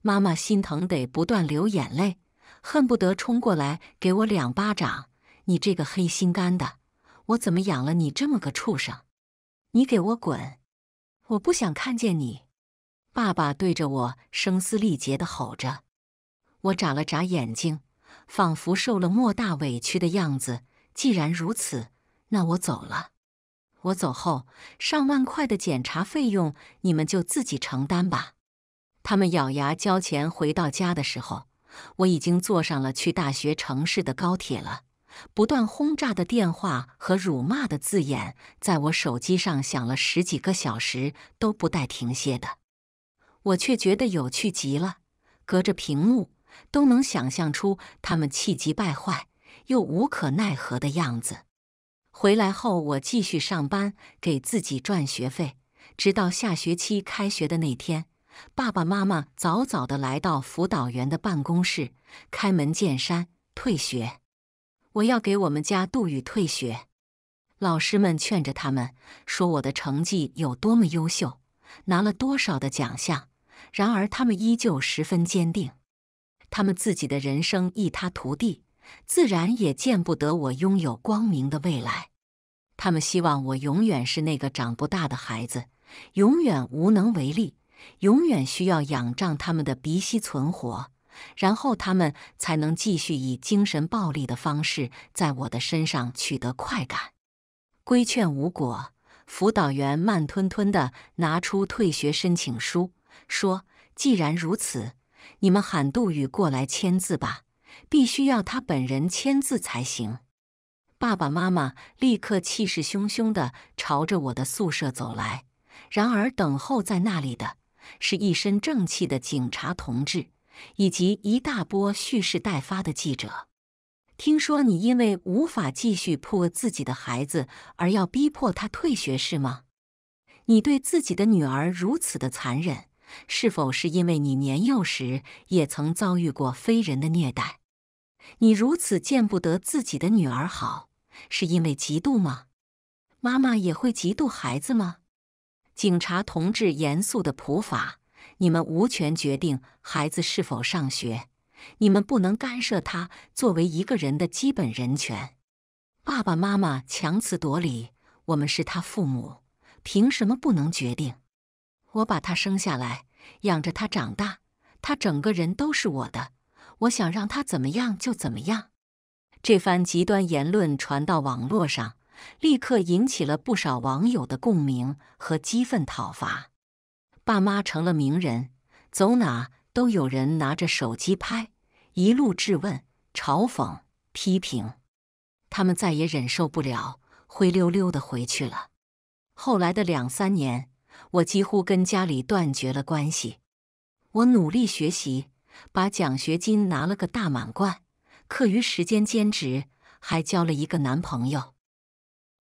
妈妈心疼得不断流眼泪，恨不得冲过来给我两巴掌。你这个黑心肝的，我怎么养了你这么个畜生？你给我滚！我不想看见你。爸爸对着我声嘶力竭的吼着。我眨了眨眼睛。仿佛受了莫大委屈的样子。既然如此，那我走了。我走后，上万块的检查费用你们就自己承担吧。他们咬牙交钱，回到家的时候，我已经坐上了去大学城市的高铁了。不断轰炸的电话和辱骂的字眼，在我手机上响了十几个小时都不带停歇的，我却觉得有趣极了。隔着屏幕。都能想象出他们气急败坏又无可奈何的样子。回来后，我继续上班，给自己赚学费，直到下学期开学的那天，爸爸妈妈早早的来到辅导员的办公室，开门见山：“退学！我要给我们家杜宇退学。”老师们劝着他们，说我的成绩有多么优秀，拿了多少的奖项，然而他们依旧十分坚定。他们自己的人生一塌涂地，自然也见不得我拥有光明的未来。他们希望我永远是那个长不大的孩子，永远无能为力，永远需要仰仗他们的鼻息存活，然后他们才能继续以精神暴力的方式在我的身上取得快感。规劝无果，辅导员慢吞吞地拿出退学申请书，说：“既然如此。”你们喊杜宇过来签字吧，必须要他本人签字才行。爸爸妈妈立刻气势汹汹地朝着我的宿舍走来，然而等候在那里的是一身正气的警察同志，以及一大波蓄势待发的记者。听说你因为无法继续破自己的孩子，而要逼迫他退学是吗？你对自己的女儿如此的残忍！是否是因为你年幼时也曾遭遇过非人的虐待？你如此见不得自己的女儿好，是因为嫉妒吗？妈妈也会嫉妒孩子吗？警察同志严肃的普法：你们无权决定孩子是否上学，你们不能干涉他作为一个人的基本人权。爸爸妈妈强词夺理，我们是他父母，凭什么不能决定？我把他生下来，养着他长大，他整个人都是我的，我想让他怎么样就怎么样。这番极端言论传到网络上，立刻引起了不少网友的共鸣和激愤讨伐。爸妈成了名人，走哪都有人拿着手机拍，一路质问、嘲讽、批评，他们再也忍受不了，灰溜溜的回去了。后来的两三年。我几乎跟家里断绝了关系，我努力学习，把奖学金拿了个大满贯，课余时间兼职，还交了一个男朋友。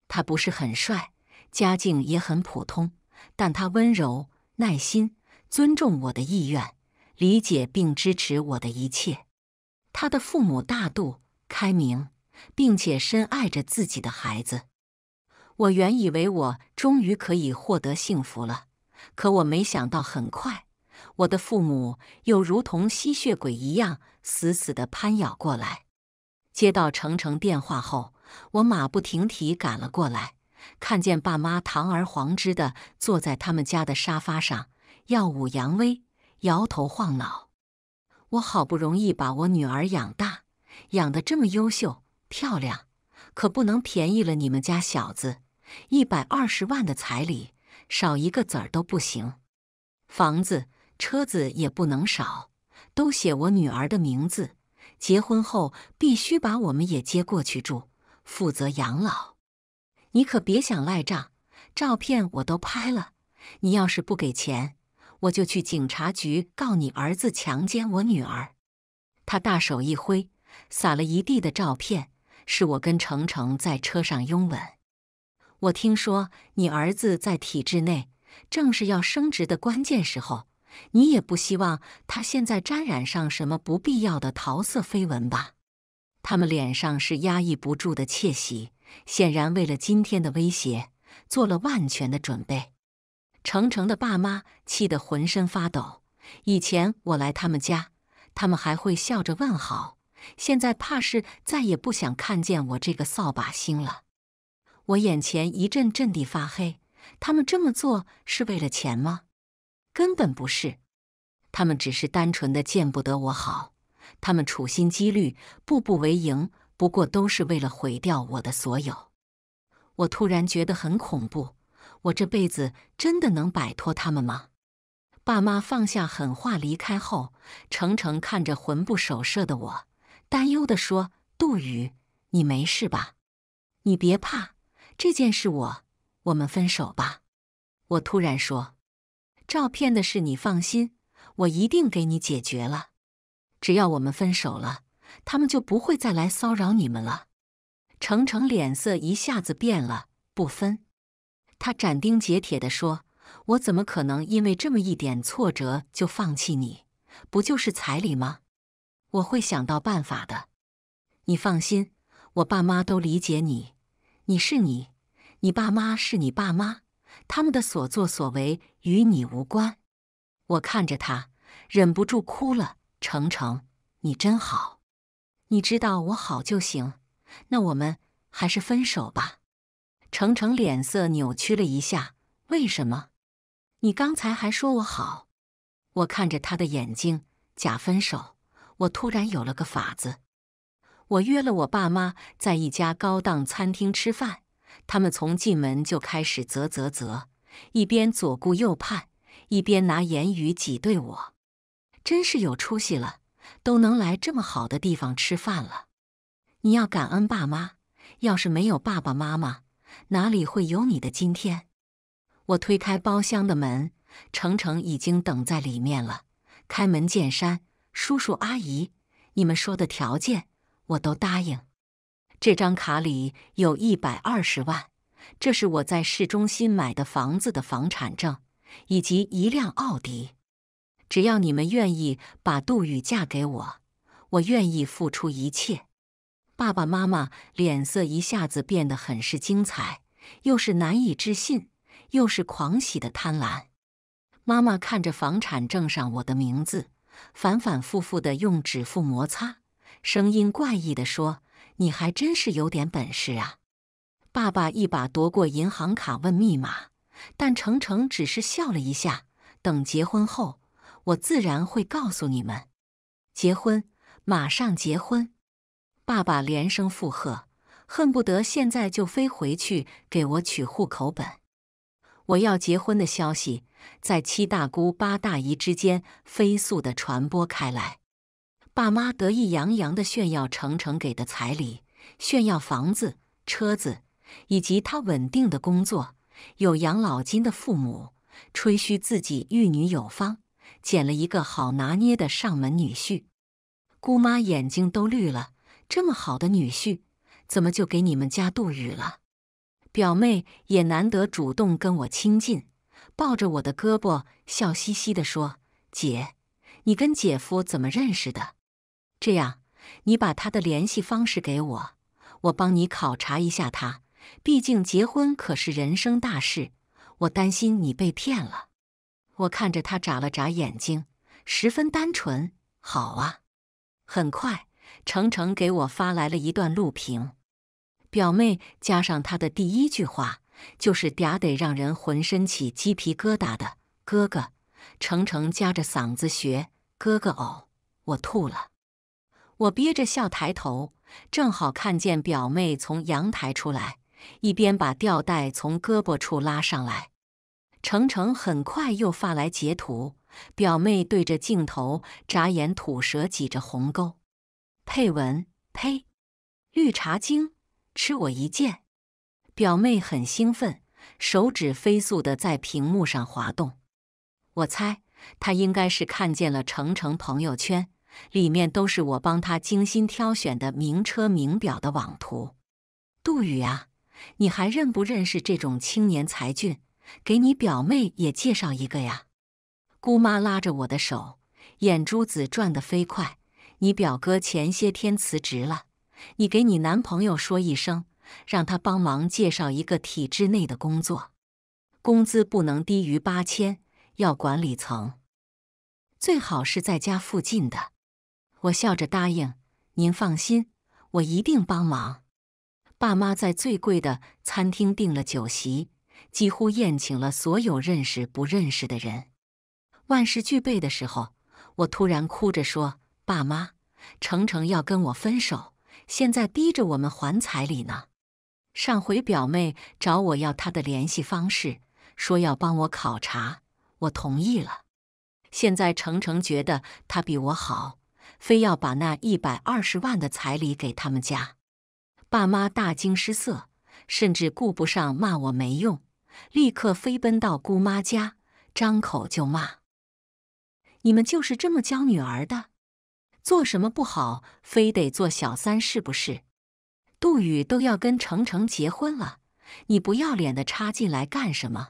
他不是很帅，家境也很普通，但他温柔、耐心，尊重我的意愿，理解并支持我的一切。他的父母大度、开明，并且深爱着自己的孩子。我原以为我终于可以获得幸福了，可我没想到，很快我的父母又如同吸血鬼一样，死死的攀咬过来。接到程程电话后，我马不停蹄赶了过来，看见爸妈堂而皇之的坐在他们家的沙发上，耀武扬威，摇头晃脑。我好不容易把我女儿养大，养得这么优秀漂亮，可不能便宜了你们家小子。一百二十万的彩礼，少一个子儿都不行。房子、车子也不能少，都写我女儿的名字。结婚后必须把我们也接过去住，负责养老。你可别想赖账！照片我都拍了，你要是不给钱，我就去警察局告你儿子强奸我女儿。他大手一挥，撒了一地的照片，是我跟程程在车上拥吻。我听说你儿子在体制内，正是要升职的关键时候，你也不希望他现在沾染上什么不必要的桃色绯闻吧？他们脸上是压抑不住的窃喜，显然为了今天的威胁做了万全的准备。程程的爸妈气得浑身发抖。以前我来他们家，他们还会笑着问好，现在怕是再也不想看见我这个扫把星了。我眼前一阵阵地发黑，他们这么做是为了钱吗？根本不是，他们只是单纯的见不得我好，他们处心积虑，步步为营，不过都是为了毁掉我的所有。我突然觉得很恐怖，我这辈子真的能摆脱他们吗？爸妈放下狠话离开后，程程看着魂不守舍的我，担忧地说：“杜宇，你没事吧？你别怕。”这件事，我我们分手吧。我突然说：“照片的事，你放心，我一定给你解决了。只要我们分手了，他们就不会再来骚扰你们了。”程程脸色一下子变了，不分。他斩钉截铁的说：“我怎么可能因为这么一点挫折就放弃？你不就是彩礼吗？我会想到办法的。你放心，我爸妈都理解你。”你是你，你爸妈是你爸妈，他们的所作所为与你无关。我看着他，忍不住哭了。程程，你真好，你知道我好就行。那我们还是分手吧。程程脸色扭曲了一下，为什么？你刚才还说我好。我看着他的眼睛，假分手。我突然有了个法子。我约了我爸妈在一家高档餐厅吃饭，他们从进门就开始啧啧啧，一边左顾右盼，一边拿言语挤兑我。真是有出息了，都能来这么好的地方吃饭了。你要感恩爸妈，要是没有爸爸妈妈，哪里会有你的今天？我推开包厢的门，程程已经等在里面了。开门见山，叔叔阿姨，你们说的条件。我都答应。这张卡里有一百二十万，这是我在市中心买的房子的房产证，以及一辆奥迪。只要你们愿意把杜宇嫁给我，我愿意付出一切。爸爸妈妈脸色一下子变得很是精彩，又是难以置信，又是狂喜的贪婪。妈妈看着房产证上我的名字，反反复复的用指腹摩擦。声音怪异地说：“你还真是有点本事啊！”爸爸一把夺过银行卡，问密码。但程程只是笑了一下。等结婚后，我自然会告诉你们。结婚，马上结婚！爸爸连声附和，恨不得现在就飞回去给我取户口本。我要结婚的消息在七大姑八大姨之间飞速地传播开来。爸妈得意洋洋地炫耀程程给的彩礼，炫耀房子、车子，以及他稳定的工作、有养老金的父母，吹嘘自己育女有方，捡了一个好拿捏的上门女婿。姑妈眼睛都绿了，这么好的女婿，怎么就给你们家杜宇了？表妹也难得主动跟我亲近，抱着我的胳膊，笑嘻嘻地说：“姐，你跟姐夫怎么认识的？”这样，你把他的联系方式给我，我帮你考察一下他。毕竟结婚可是人生大事，我担心你被骗了。我看着他眨了眨眼睛，十分单纯。好啊，很快，程程给我发来了一段录屏。表妹加上他的第一句话就是嗲得让人浑身起鸡皮疙瘩的哥哥。程程夹着嗓子学哥哥哦，我吐了。我憋着笑抬头，正好看见表妹从阳台出来，一边把吊带从胳膊处拉上来。程程很快又发来截图，表妹对着镜头眨眼、吐舌、挤着红沟，配文：“呸，绿茶精，吃我一剑！”表妹很兴奋，手指飞速的在屏幕上滑动。我猜她应该是看见了程程朋友圈。里面都是我帮他精心挑选的名车名表的网图。杜宇啊，你还认不认识这种青年才俊？给你表妹也介绍一个呀。姑妈拉着我的手，眼珠子转得飞快。你表哥前些天辞职了，你给你男朋友说一声，让他帮忙介绍一个体制内的工作，工资不能低于八千，要管理层，最好是在家附近的。我笑着答应，您放心，我一定帮忙。爸妈在最贵的餐厅订了酒席，几乎宴请了所有认识不认识的人。万事俱备的时候，我突然哭着说：“爸妈，程程要跟我分手，现在逼着我们还彩礼呢。”上回表妹找我要她的联系方式，说要帮我考察，我同意了。现在程程觉得他比我好。非要把那一百二十万的彩礼给他们家，爸妈大惊失色，甚至顾不上骂我没用，立刻飞奔到姑妈家，张口就骂：“你们就是这么教女儿的？做什么不好，非得做小三是不是？”杜宇都要跟程程结婚了，你不要脸的插进来干什么？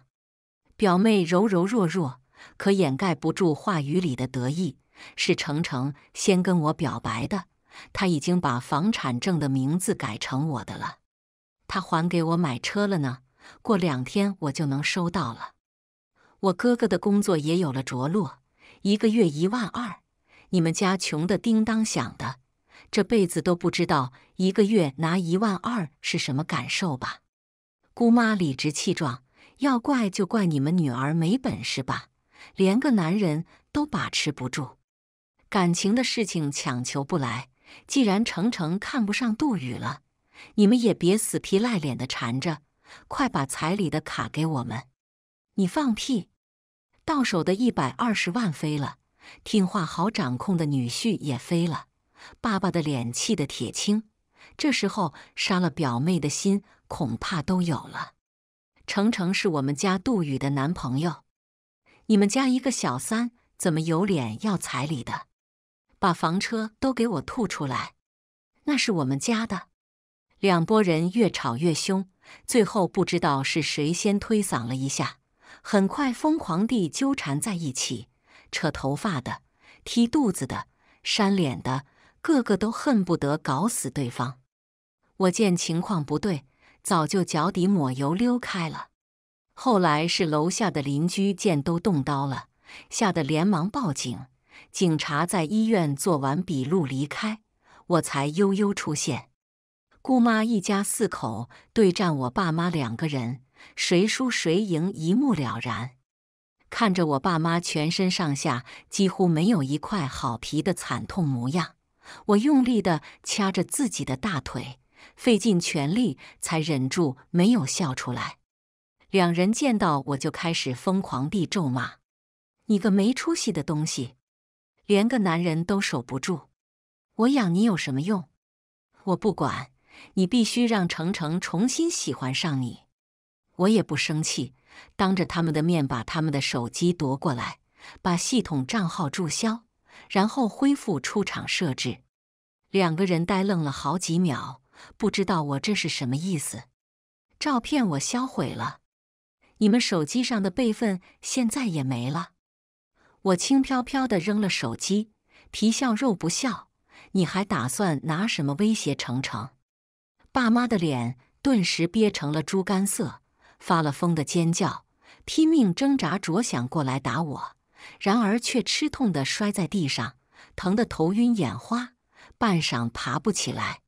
表妹柔柔弱弱，可掩盖不住话语里的得意。是程程先跟我表白的，他已经把房产证的名字改成我的了，他还给我买车了呢，过两天我就能收到了。我哥哥的工作也有了着落，一个月一万二。你们家穷的叮当响的，这辈子都不知道一个月拿一万二是什么感受吧？姑妈理直气壮，要怪就怪你们女儿没本事吧，连个男人都把持不住。感情的事情强求不来，既然程程看不上杜宇了，你们也别死皮赖脸的缠着，快把彩礼的卡给我们！你放屁！到手的一百二十万飞了，听话好掌控的女婿也飞了，爸爸的脸气得铁青。这时候杀了表妹的心恐怕都有了。程程是我们家杜宇的男朋友，你们家一个小三怎么有脸要彩礼的？把房车都给我吐出来！那是我们家的。两拨人越吵越凶，最后不知道是谁先推搡了一下，很快疯狂地纠缠在一起，扯头发的、踢肚子的、扇脸的，个个都恨不得搞死对方。我见情况不对，早就脚底抹油溜开了。后来是楼下的邻居见都动刀了，吓得连忙报警。警察在医院做完笔录离开，我才悠悠出现。姑妈一家四口对战我爸妈两个人，谁输谁赢一目了然。看着我爸妈全身上下几乎没有一块好皮的惨痛模样，我用力的掐着自己的大腿，费尽全力才忍住没有笑出来。两人见到我就开始疯狂地咒骂：“你个没出息的东西！”连个男人都守不住，我养你有什么用？我不管你，必须让程程重新喜欢上你。我也不生气，当着他们的面把他们的手机夺过来，把系统账号注销，然后恢复出厂设置。两个人呆愣了好几秒，不知道我这是什么意思。照片我销毁了，你们手机上的备份现在也没了。我轻飘飘的扔了手机，皮笑肉不笑。你还打算拿什么威胁程程？爸妈的脸顿时憋成了猪肝色，发了疯的尖叫，拼命挣扎着想过来打我，然而却吃痛的摔在地上，疼得头晕眼花，半晌爬不起来。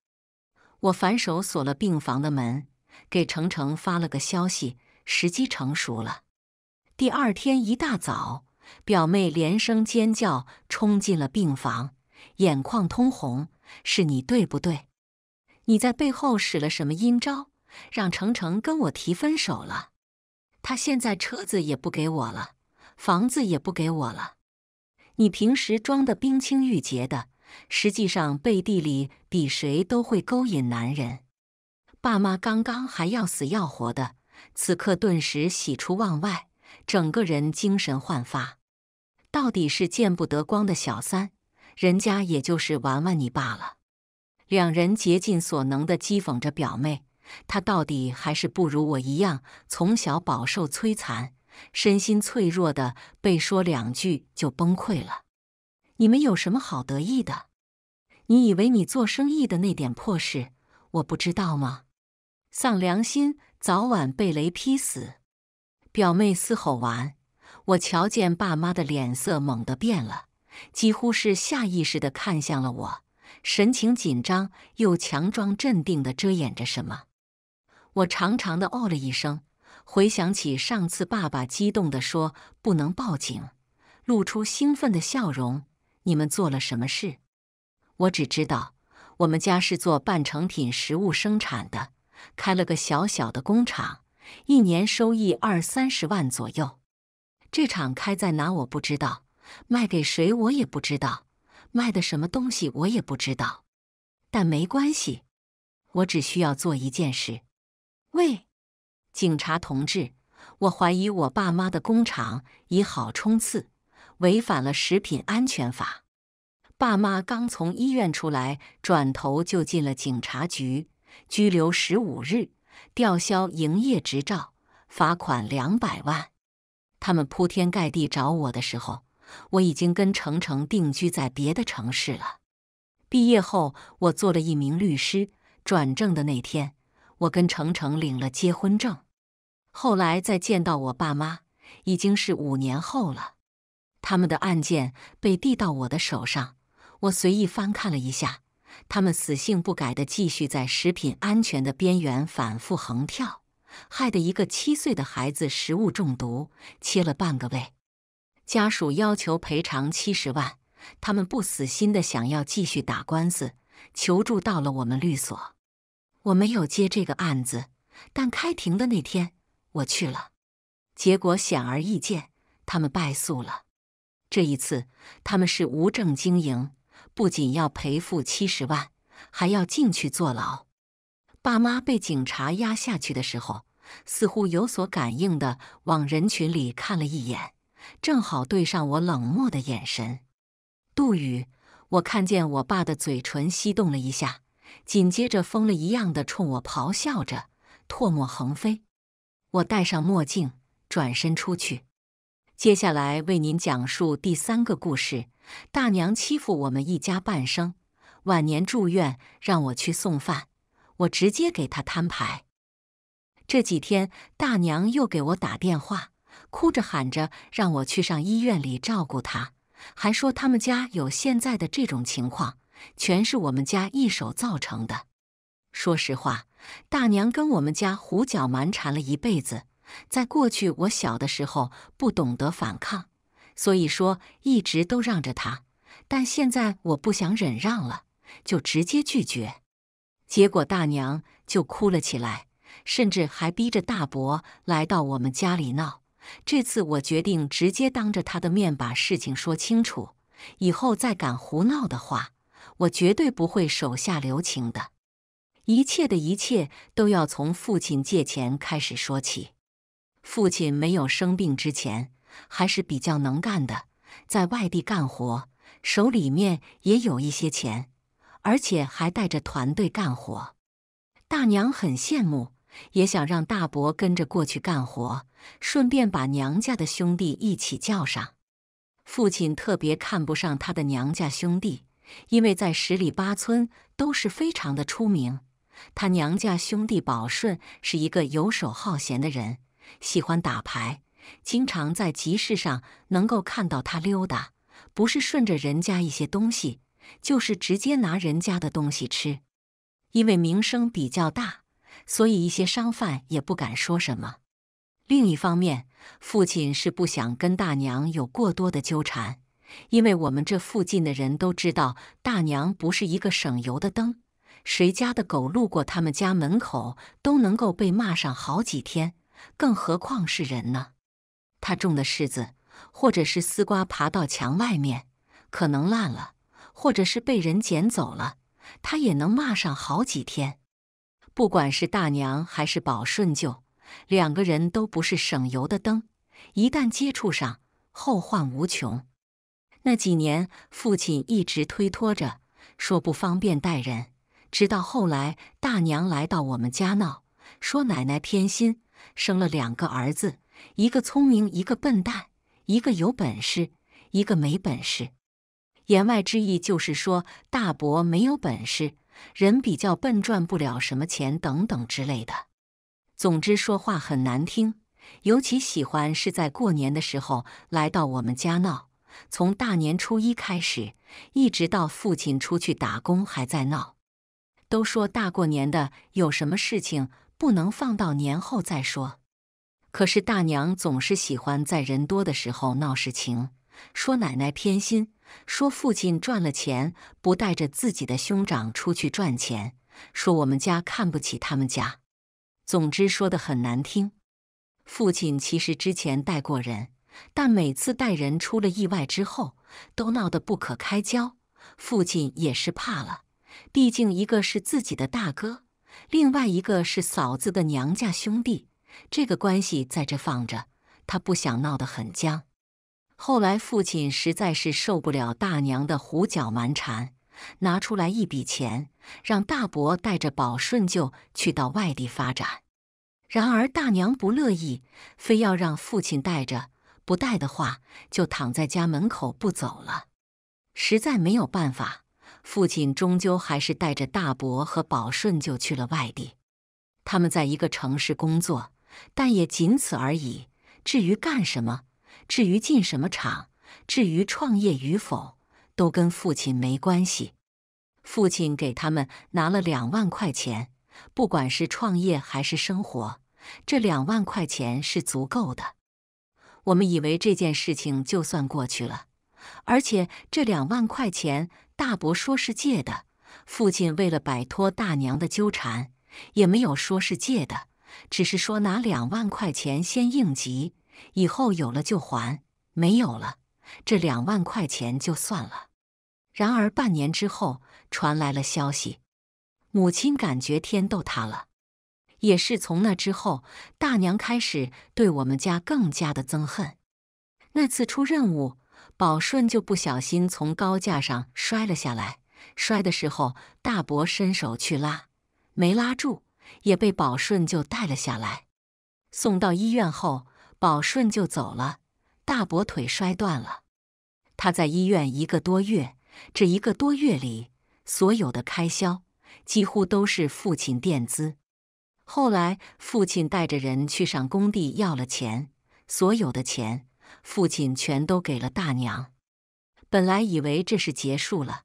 我反手锁了病房的门，给程程发了个消息：时机成熟了。第二天一大早。表妹连声尖叫，冲进了病房，眼眶通红：“是你对不对？你在背后使了什么阴招，让程程跟我提分手了？他现在车子也不给我了，房子也不给我了。你平时装得冰清玉洁的，实际上背地里比谁都会勾引男人。爸妈刚刚还要死要活的，此刻顿时喜出望外，整个人精神焕发。”到底是见不得光的小三，人家也就是玩玩你罢了。两人竭尽所能的讥讽着表妹，她到底还是不如我一样，从小饱受摧残，身心脆弱的，被说两句就崩溃了。你们有什么好得意的？你以为你做生意的那点破事我不知道吗？丧良心，早晚被雷劈死。表妹嘶吼完。我瞧见爸妈的脸色猛地变了，几乎是下意识地看向了我，神情紧张又强装镇定地遮掩着什么。我长长的哦了一声，回想起上次爸爸激动地说不能报警，露出兴奋的笑容。你们做了什么事？我只知道我们家是做半成品食物生产的，开了个小小的工厂，一年收益二三十万左右。这厂开在哪？我不知道，卖给谁我也不知道，卖的什么东西我也不知道。但没关系，我只需要做一件事。喂，警察同志，我怀疑我爸妈的工厂以好冲刺，违反了食品安全法。爸妈刚从医院出来，转头就进了警察局，拘留十五日，吊销营业执照，罚款两百万。他们铺天盖地找我的时候，我已经跟程程定居在别的城市了。毕业后，我做了一名律师，转正的那天，我跟程程领了结婚证。后来再见到我爸妈，已经是五年后了。他们的案件被递到我的手上，我随意翻看了一下，他们死性不改的继续在食品安全的边缘反复横跳。害得一个七岁的孩子食物中毒，切了半个胃。家属要求赔偿七十万，他们不死心的想要继续打官司，求助到了我们律所。我没有接这个案子，但开庭的那天我去了。结果显而易见，他们败诉了。这一次他们是无证经营，不仅要赔付七十万，还要进去坐牢。爸妈被警察押下去的时候，似乎有所感应的往人群里看了一眼，正好对上我冷漠的眼神。杜宇，我看见我爸的嘴唇翕动了一下，紧接着疯了一样的冲我咆哮着，唾沫横飞。我戴上墨镜，转身出去。接下来为您讲述第三个故事：大娘欺负我们一家半生，晚年住院，让我去送饭。我直接给他摊牌。这几天大娘又给我打电话，哭着喊着让我去上医院里照顾她，还说他们家有现在的这种情况，全是我们家一手造成的。说实话，大娘跟我们家胡搅蛮缠了一辈子，在过去我小的时候不懂得反抗，所以说一直都让着她。但现在我不想忍让了，就直接拒绝。结果大娘就哭了起来，甚至还逼着大伯来到我们家里闹。这次我决定直接当着他的面把事情说清楚，以后再敢胡闹的话，我绝对不会手下留情的。一切的一切都要从父亲借钱开始说起。父亲没有生病之前还是比较能干的，在外地干活，手里面也有一些钱。而且还带着团队干活，大娘很羡慕，也想让大伯跟着过去干活，顺便把娘家的兄弟一起叫上。父亲特别看不上他的娘家兄弟，因为在十里八村都是非常的出名。他娘家兄弟宝顺是一个游手好闲的人，喜欢打牌，经常在集市上能够看到他溜达，不是顺着人家一些东西。就是直接拿人家的东西吃，因为名声比较大，所以一些商贩也不敢说什么。另一方面，父亲是不想跟大娘有过多的纠缠，因为我们这附近的人都知道，大娘不是一个省油的灯，谁家的狗路过他们家门口都能够被骂上好几天，更何况是人呢？他种的柿子或者是丝瓜爬到墙外面，可能烂了。或者是被人捡走了，他也能骂上好几天。不管是大娘还是宝顺舅，两个人都不是省油的灯，一旦接触上，后患无穷。那几年，父亲一直推脱着，说不方便带人。直到后来，大娘来到我们家闹，说奶奶偏心，生了两个儿子，一个聪明，一个笨蛋，一个有本事，一个没本事。言外之意就是说，大伯没有本事，人比较笨，赚不了什么钱，等等之类的。总之说话很难听，尤其喜欢是在过年的时候来到我们家闹。从大年初一开始，一直到父亲出去打工还在闹。都说大过年的有什么事情不能放到年后再说，可是大娘总是喜欢在人多的时候闹事情，说奶奶偏心。说父亲赚了钱不带着自己的兄长出去赚钱，说我们家看不起他们家，总之说得很难听。父亲其实之前带过人，但每次带人出了意外之后都闹得不可开交，父亲也是怕了。毕竟一个是自己的大哥，另外一个是嫂子的娘家兄弟，这个关系在这放着，他不想闹得很僵。后来，父亲实在是受不了大娘的胡搅蛮缠，拿出来一笔钱，让大伯带着宝顺就去到外地发展。然而，大娘不乐意，非要让父亲带着，不带的话就躺在家门口不走了。实在没有办法，父亲终究还是带着大伯和宝顺就去了外地。他们在一个城市工作，但也仅此而已。至于干什么？至于进什么厂，至于创业与否，都跟父亲没关系。父亲给他们拿了两万块钱，不管是创业还是生活，这两万块钱是足够的。我们以为这件事情就算过去了，而且这两万块钱大伯说是借的，父亲为了摆脱大娘的纠缠，也没有说是借的，只是说拿两万块钱先应急。以后有了就还，没有了，这两万块钱就算了。然而半年之后传来了消息，母亲感觉天都塌了。也是从那之后，大娘开始对我们家更加的憎恨。那次出任务，宝顺就不小心从高架上摔了下来，摔的时候大伯伸手去拉，没拉住，也被宝顺就带了下来，送到医院后。宝顺就走了，大伯腿摔断了，他在医院一个多月。这一个多月里，所有的开销几乎都是父亲垫资。后来父亲带着人去上工地要了钱，所有的钱父亲全都给了大娘。本来以为这事结束了，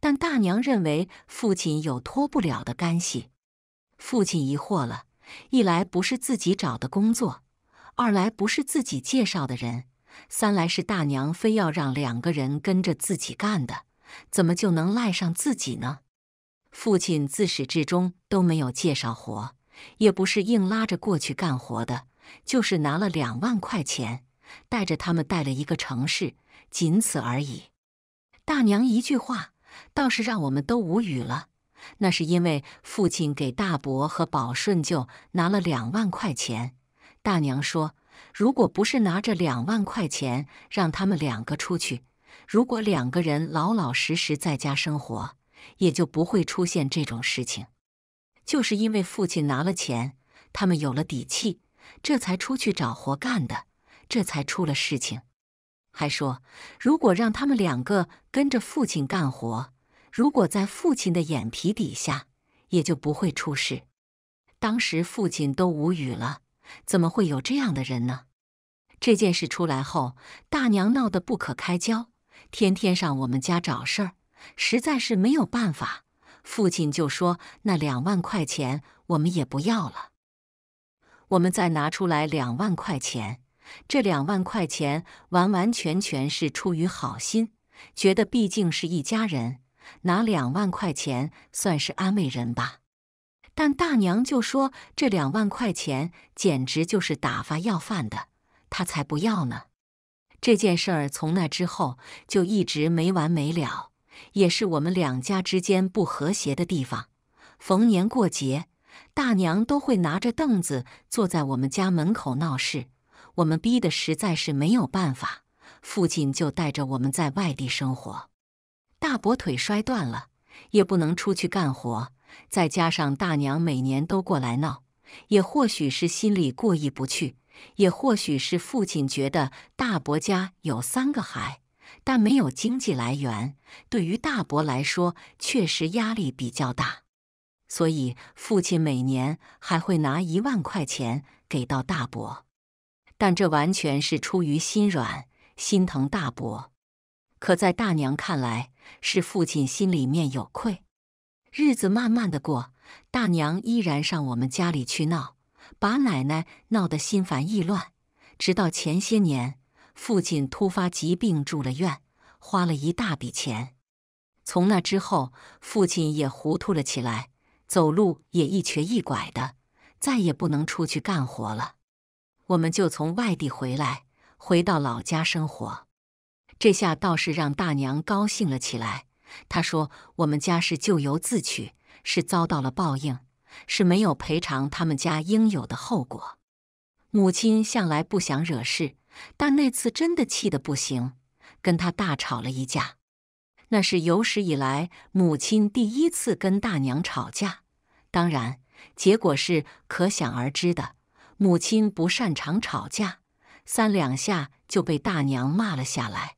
但大娘认为父亲有脱不了的干系。父亲疑惑了，一来不是自己找的工作。二来不是自己介绍的人，三来是大娘非要让两个人跟着自己干的，怎么就能赖上自己呢？父亲自始至终都没有介绍活，也不是硬拉着过去干活的，就是拿了两万块钱，带着他们带了一个城市，仅此而已。大娘一句话倒是让我们都无语了，那是因为父亲给大伯和宝顺舅拿了两万块钱。大娘说：“如果不是拿着两万块钱让他们两个出去，如果两个人老老实实在家生活，也就不会出现这种事情。就是因为父亲拿了钱，他们有了底气，这才出去找活干的，这才出了事情。还说，如果让他们两个跟着父亲干活，如果在父亲的眼皮底下，也就不会出事。当时父亲都无语了。”怎么会有这样的人呢？这件事出来后，大娘闹得不可开交，天天上我们家找事儿，实在是没有办法。父亲就说：“那两万块钱我们也不要了，我们再拿出来两万块钱。这两万块钱完完全全是出于好心，觉得毕竟是一家人，拿两万块钱算是安慰人吧。”但大娘就说：“这两万块钱简直就是打发要饭的，她才不要呢。”这件事儿从那之后就一直没完没了，也是我们两家之间不和谐的地方。逢年过节，大娘都会拿着凳子坐在我们家门口闹事，我们逼得实在是没有办法，父亲就带着我们在外地生活。大伯腿摔断了，也不能出去干活。再加上大娘每年都过来闹，也或许是心里过意不去，也或许是父亲觉得大伯家有三个孩，但没有经济来源，对于大伯来说确实压力比较大，所以父亲每年还会拿一万块钱给到大伯，但这完全是出于心软，心疼大伯。可在大娘看来，是父亲心里面有愧。日子慢慢的过，大娘依然上我们家里去闹，把奶奶闹得心烦意乱。直到前些年，父亲突发疾病住了院，花了一大笔钱。从那之后，父亲也糊涂了起来，走路也一瘸一拐的，再也不能出去干活了。我们就从外地回来，回到老家生活。这下倒是让大娘高兴了起来。他说：“我们家是咎由自取，是遭到了报应，是没有赔偿他们家应有的后果。”母亲向来不想惹事，但那次真的气得不行，跟他大吵了一架。那是有史以来母亲第一次跟大娘吵架，当然结果是可想而知的。母亲不擅长吵架，三两下就被大娘骂了下来。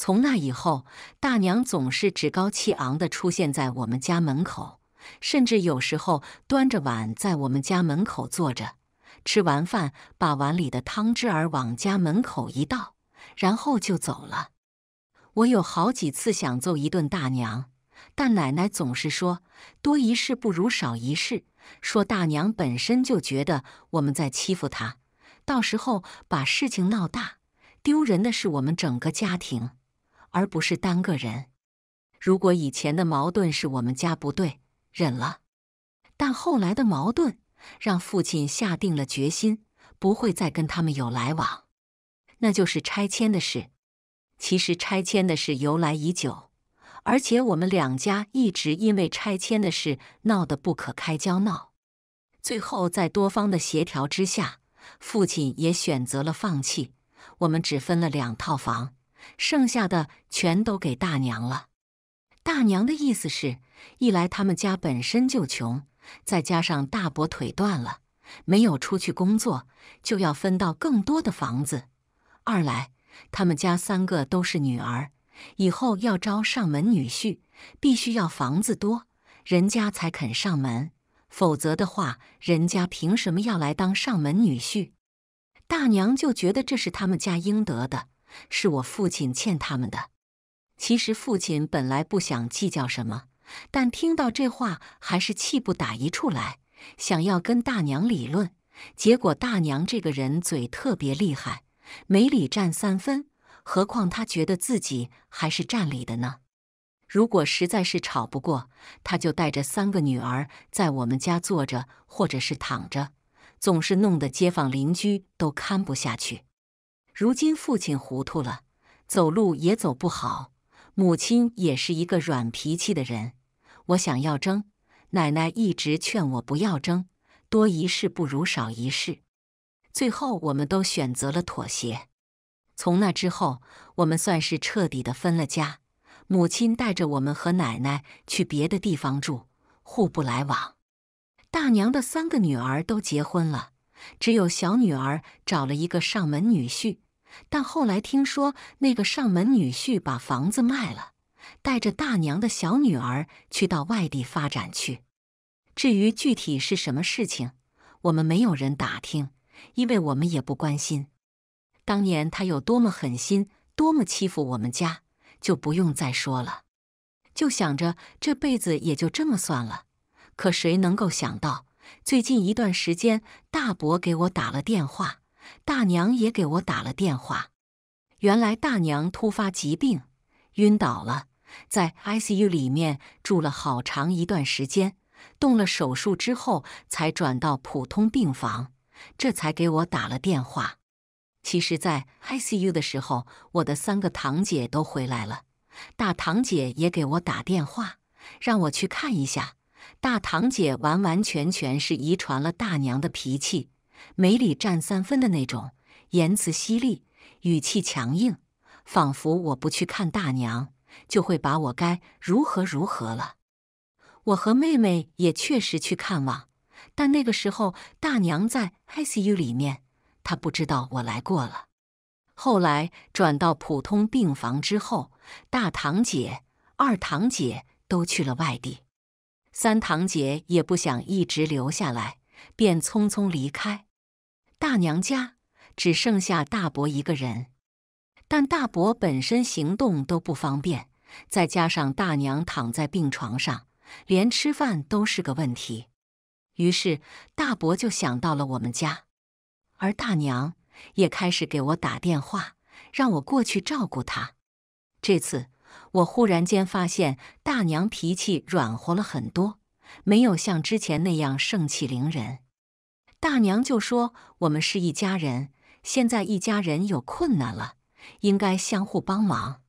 从那以后，大娘总是趾高气昂地出现在我们家门口，甚至有时候端着碗在我们家门口坐着，吃完饭把碗里的汤汁儿往家门口一倒，然后就走了。我有好几次想揍一顿大娘，但奶奶总是说：“多一事不如少一事。”说大娘本身就觉得我们在欺负她，到时候把事情闹大，丢人的是我们整个家庭。而不是单个人。如果以前的矛盾是我们家不对，忍了；但后来的矛盾让父亲下定了决心，不会再跟他们有来往。那就是拆迁的事。其实拆迁的事由来已久，而且我们两家一直因为拆迁的事闹得不可开交。闹，最后在多方的协调之下，父亲也选择了放弃。我们只分了两套房。剩下的全都给大娘了。大娘的意思是：一来他们家本身就穷，再加上大伯腿断了，没有出去工作，就要分到更多的房子；二来他们家三个都是女儿，以后要招上门女婿，必须要房子多，人家才肯上门。否则的话，人家凭什么要来当上门女婿？大娘就觉得这是他们家应得的。是我父亲欠他们的。其实父亲本来不想计较什么，但听到这话还是气不打一处来，想要跟大娘理论。结果大娘这个人嘴特别厉害，没理占三分，何况他觉得自己还是占理的呢。如果实在是吵不过，他就带着三个女儿在我们家坐着或者是躺着，总是弄得街坊邻居都看不下去。如今父亲糊涂了，走路也走不好。母亲也是一个软脾气的人，我想要争，奶奶一直劝我不要争，多一事不如少一事。最后我们都选择了妥协。从那之后，我们算是彻底的分了家。母亲带着我们和奶奶去别的地方住，互不来往。大娘的三个女儿都结婚了，只有小女儿找了一个上门女婿。但后来听说那个上门女婿把房子卖了，带着大娘的小女儿去到外地发展去。至于具体是什么事情，我们没有人打听，因为我们也不关心。当年他有多么狠心，多么欺负我们家，就不用再说了。就想着这辈子也就这么算了。可谁能够想到，最近一段时间，大伯给我打了电话。大娘也给我打了电话，原来大娘突发疾病，晕倒了，在 ICU 里面住了好长一段时间，动了手术之后才转到普通病房，这才给我打了电话。其实，在 ICU 的时候，我的三个堂姐都回来了，大堂姐也给我打电话，让我去看一下。大堂姐完完全全是遗传了大娘的脾气。没理占三分的那种，言辞犀利，语气强硬，仿佛我不去看大娘，就会把我该如何如何了。我和妹妹也确实去看望，但那个时候大娘在 ICU 里面，她不知道我来过了。后来转到普通病房之后，大堂姐、二堂姐都去了外地，三堂姐也不想一直留下来，便匆匆离开。大娘家只剩下大伯一个人，但大伯本身行动都不方便，再加上大娘躺在病床上，连吃饭都是个问题。于是大伯就想到了我们家，而大娘也开始给我打电话，让我过去照顾她。这次我忽然间发现大娘脾气软和了很多，没有像之前那样盛气凌人。大娘就说：“我们是一家人，现在一家人有困难了，应该相互帮忙。”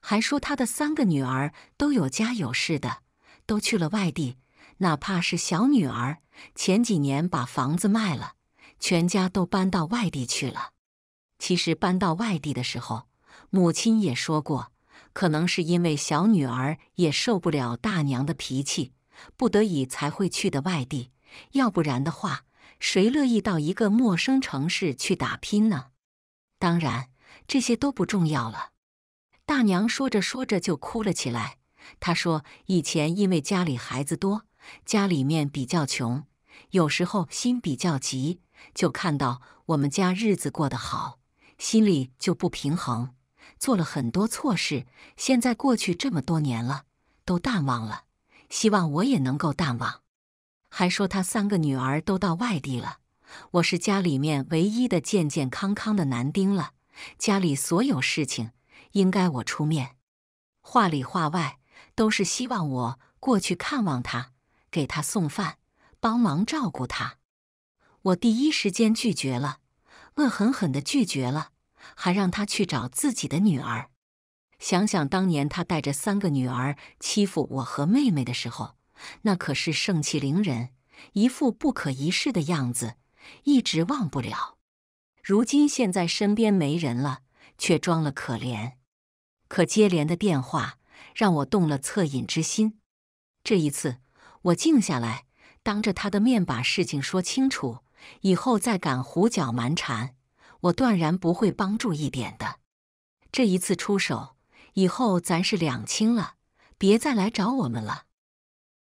还说她的三个女儿都有家有事的，都去了外地。哪怕是小女儿，前几年把房子卖了，全家都搬到外地去了。其实搬到外地的时候，母亲也说过，可能是因为小女儿也受不了大娘的脾气，不得已才会去的外地，要不然的话。谁乐意到一个陌生城市去打拼呢？当然，这些都不重要了。大娘说着说着就哭了起来。她说：“以前因为家里孩子多，家里面比较穷，有时候心比较急，就看到我们家日子过得好，心里就不平衡，做了很多错事。现在过去这么多年了，都淡忘了，希望我也能够淡忘。”还说他三个女儿都到外地了，我是家里面唯一的健健康康的男丁了，家里所有事情应该我出面。话里话外都是希望我过去看望他，给他送饭，帮忙照顾他。我第一时间拒绝了，恶狠狠地拒绝了，还让他去找自己的女儿。想想当年他带着三个女儿欺负我和妹妹的时候。那可是盛气凌人，一副不可一世的样子，一直忘不了。如今现在身边没人了，却装了可怜。可接连的电话让我动了恻隐之心。这一次，我静下来，当着他的面把事情说清楚。以后再敢胡搅蛮缠，我断然不会帮助一点的。这一次出手以后，咱是两清了，别再来找我们了。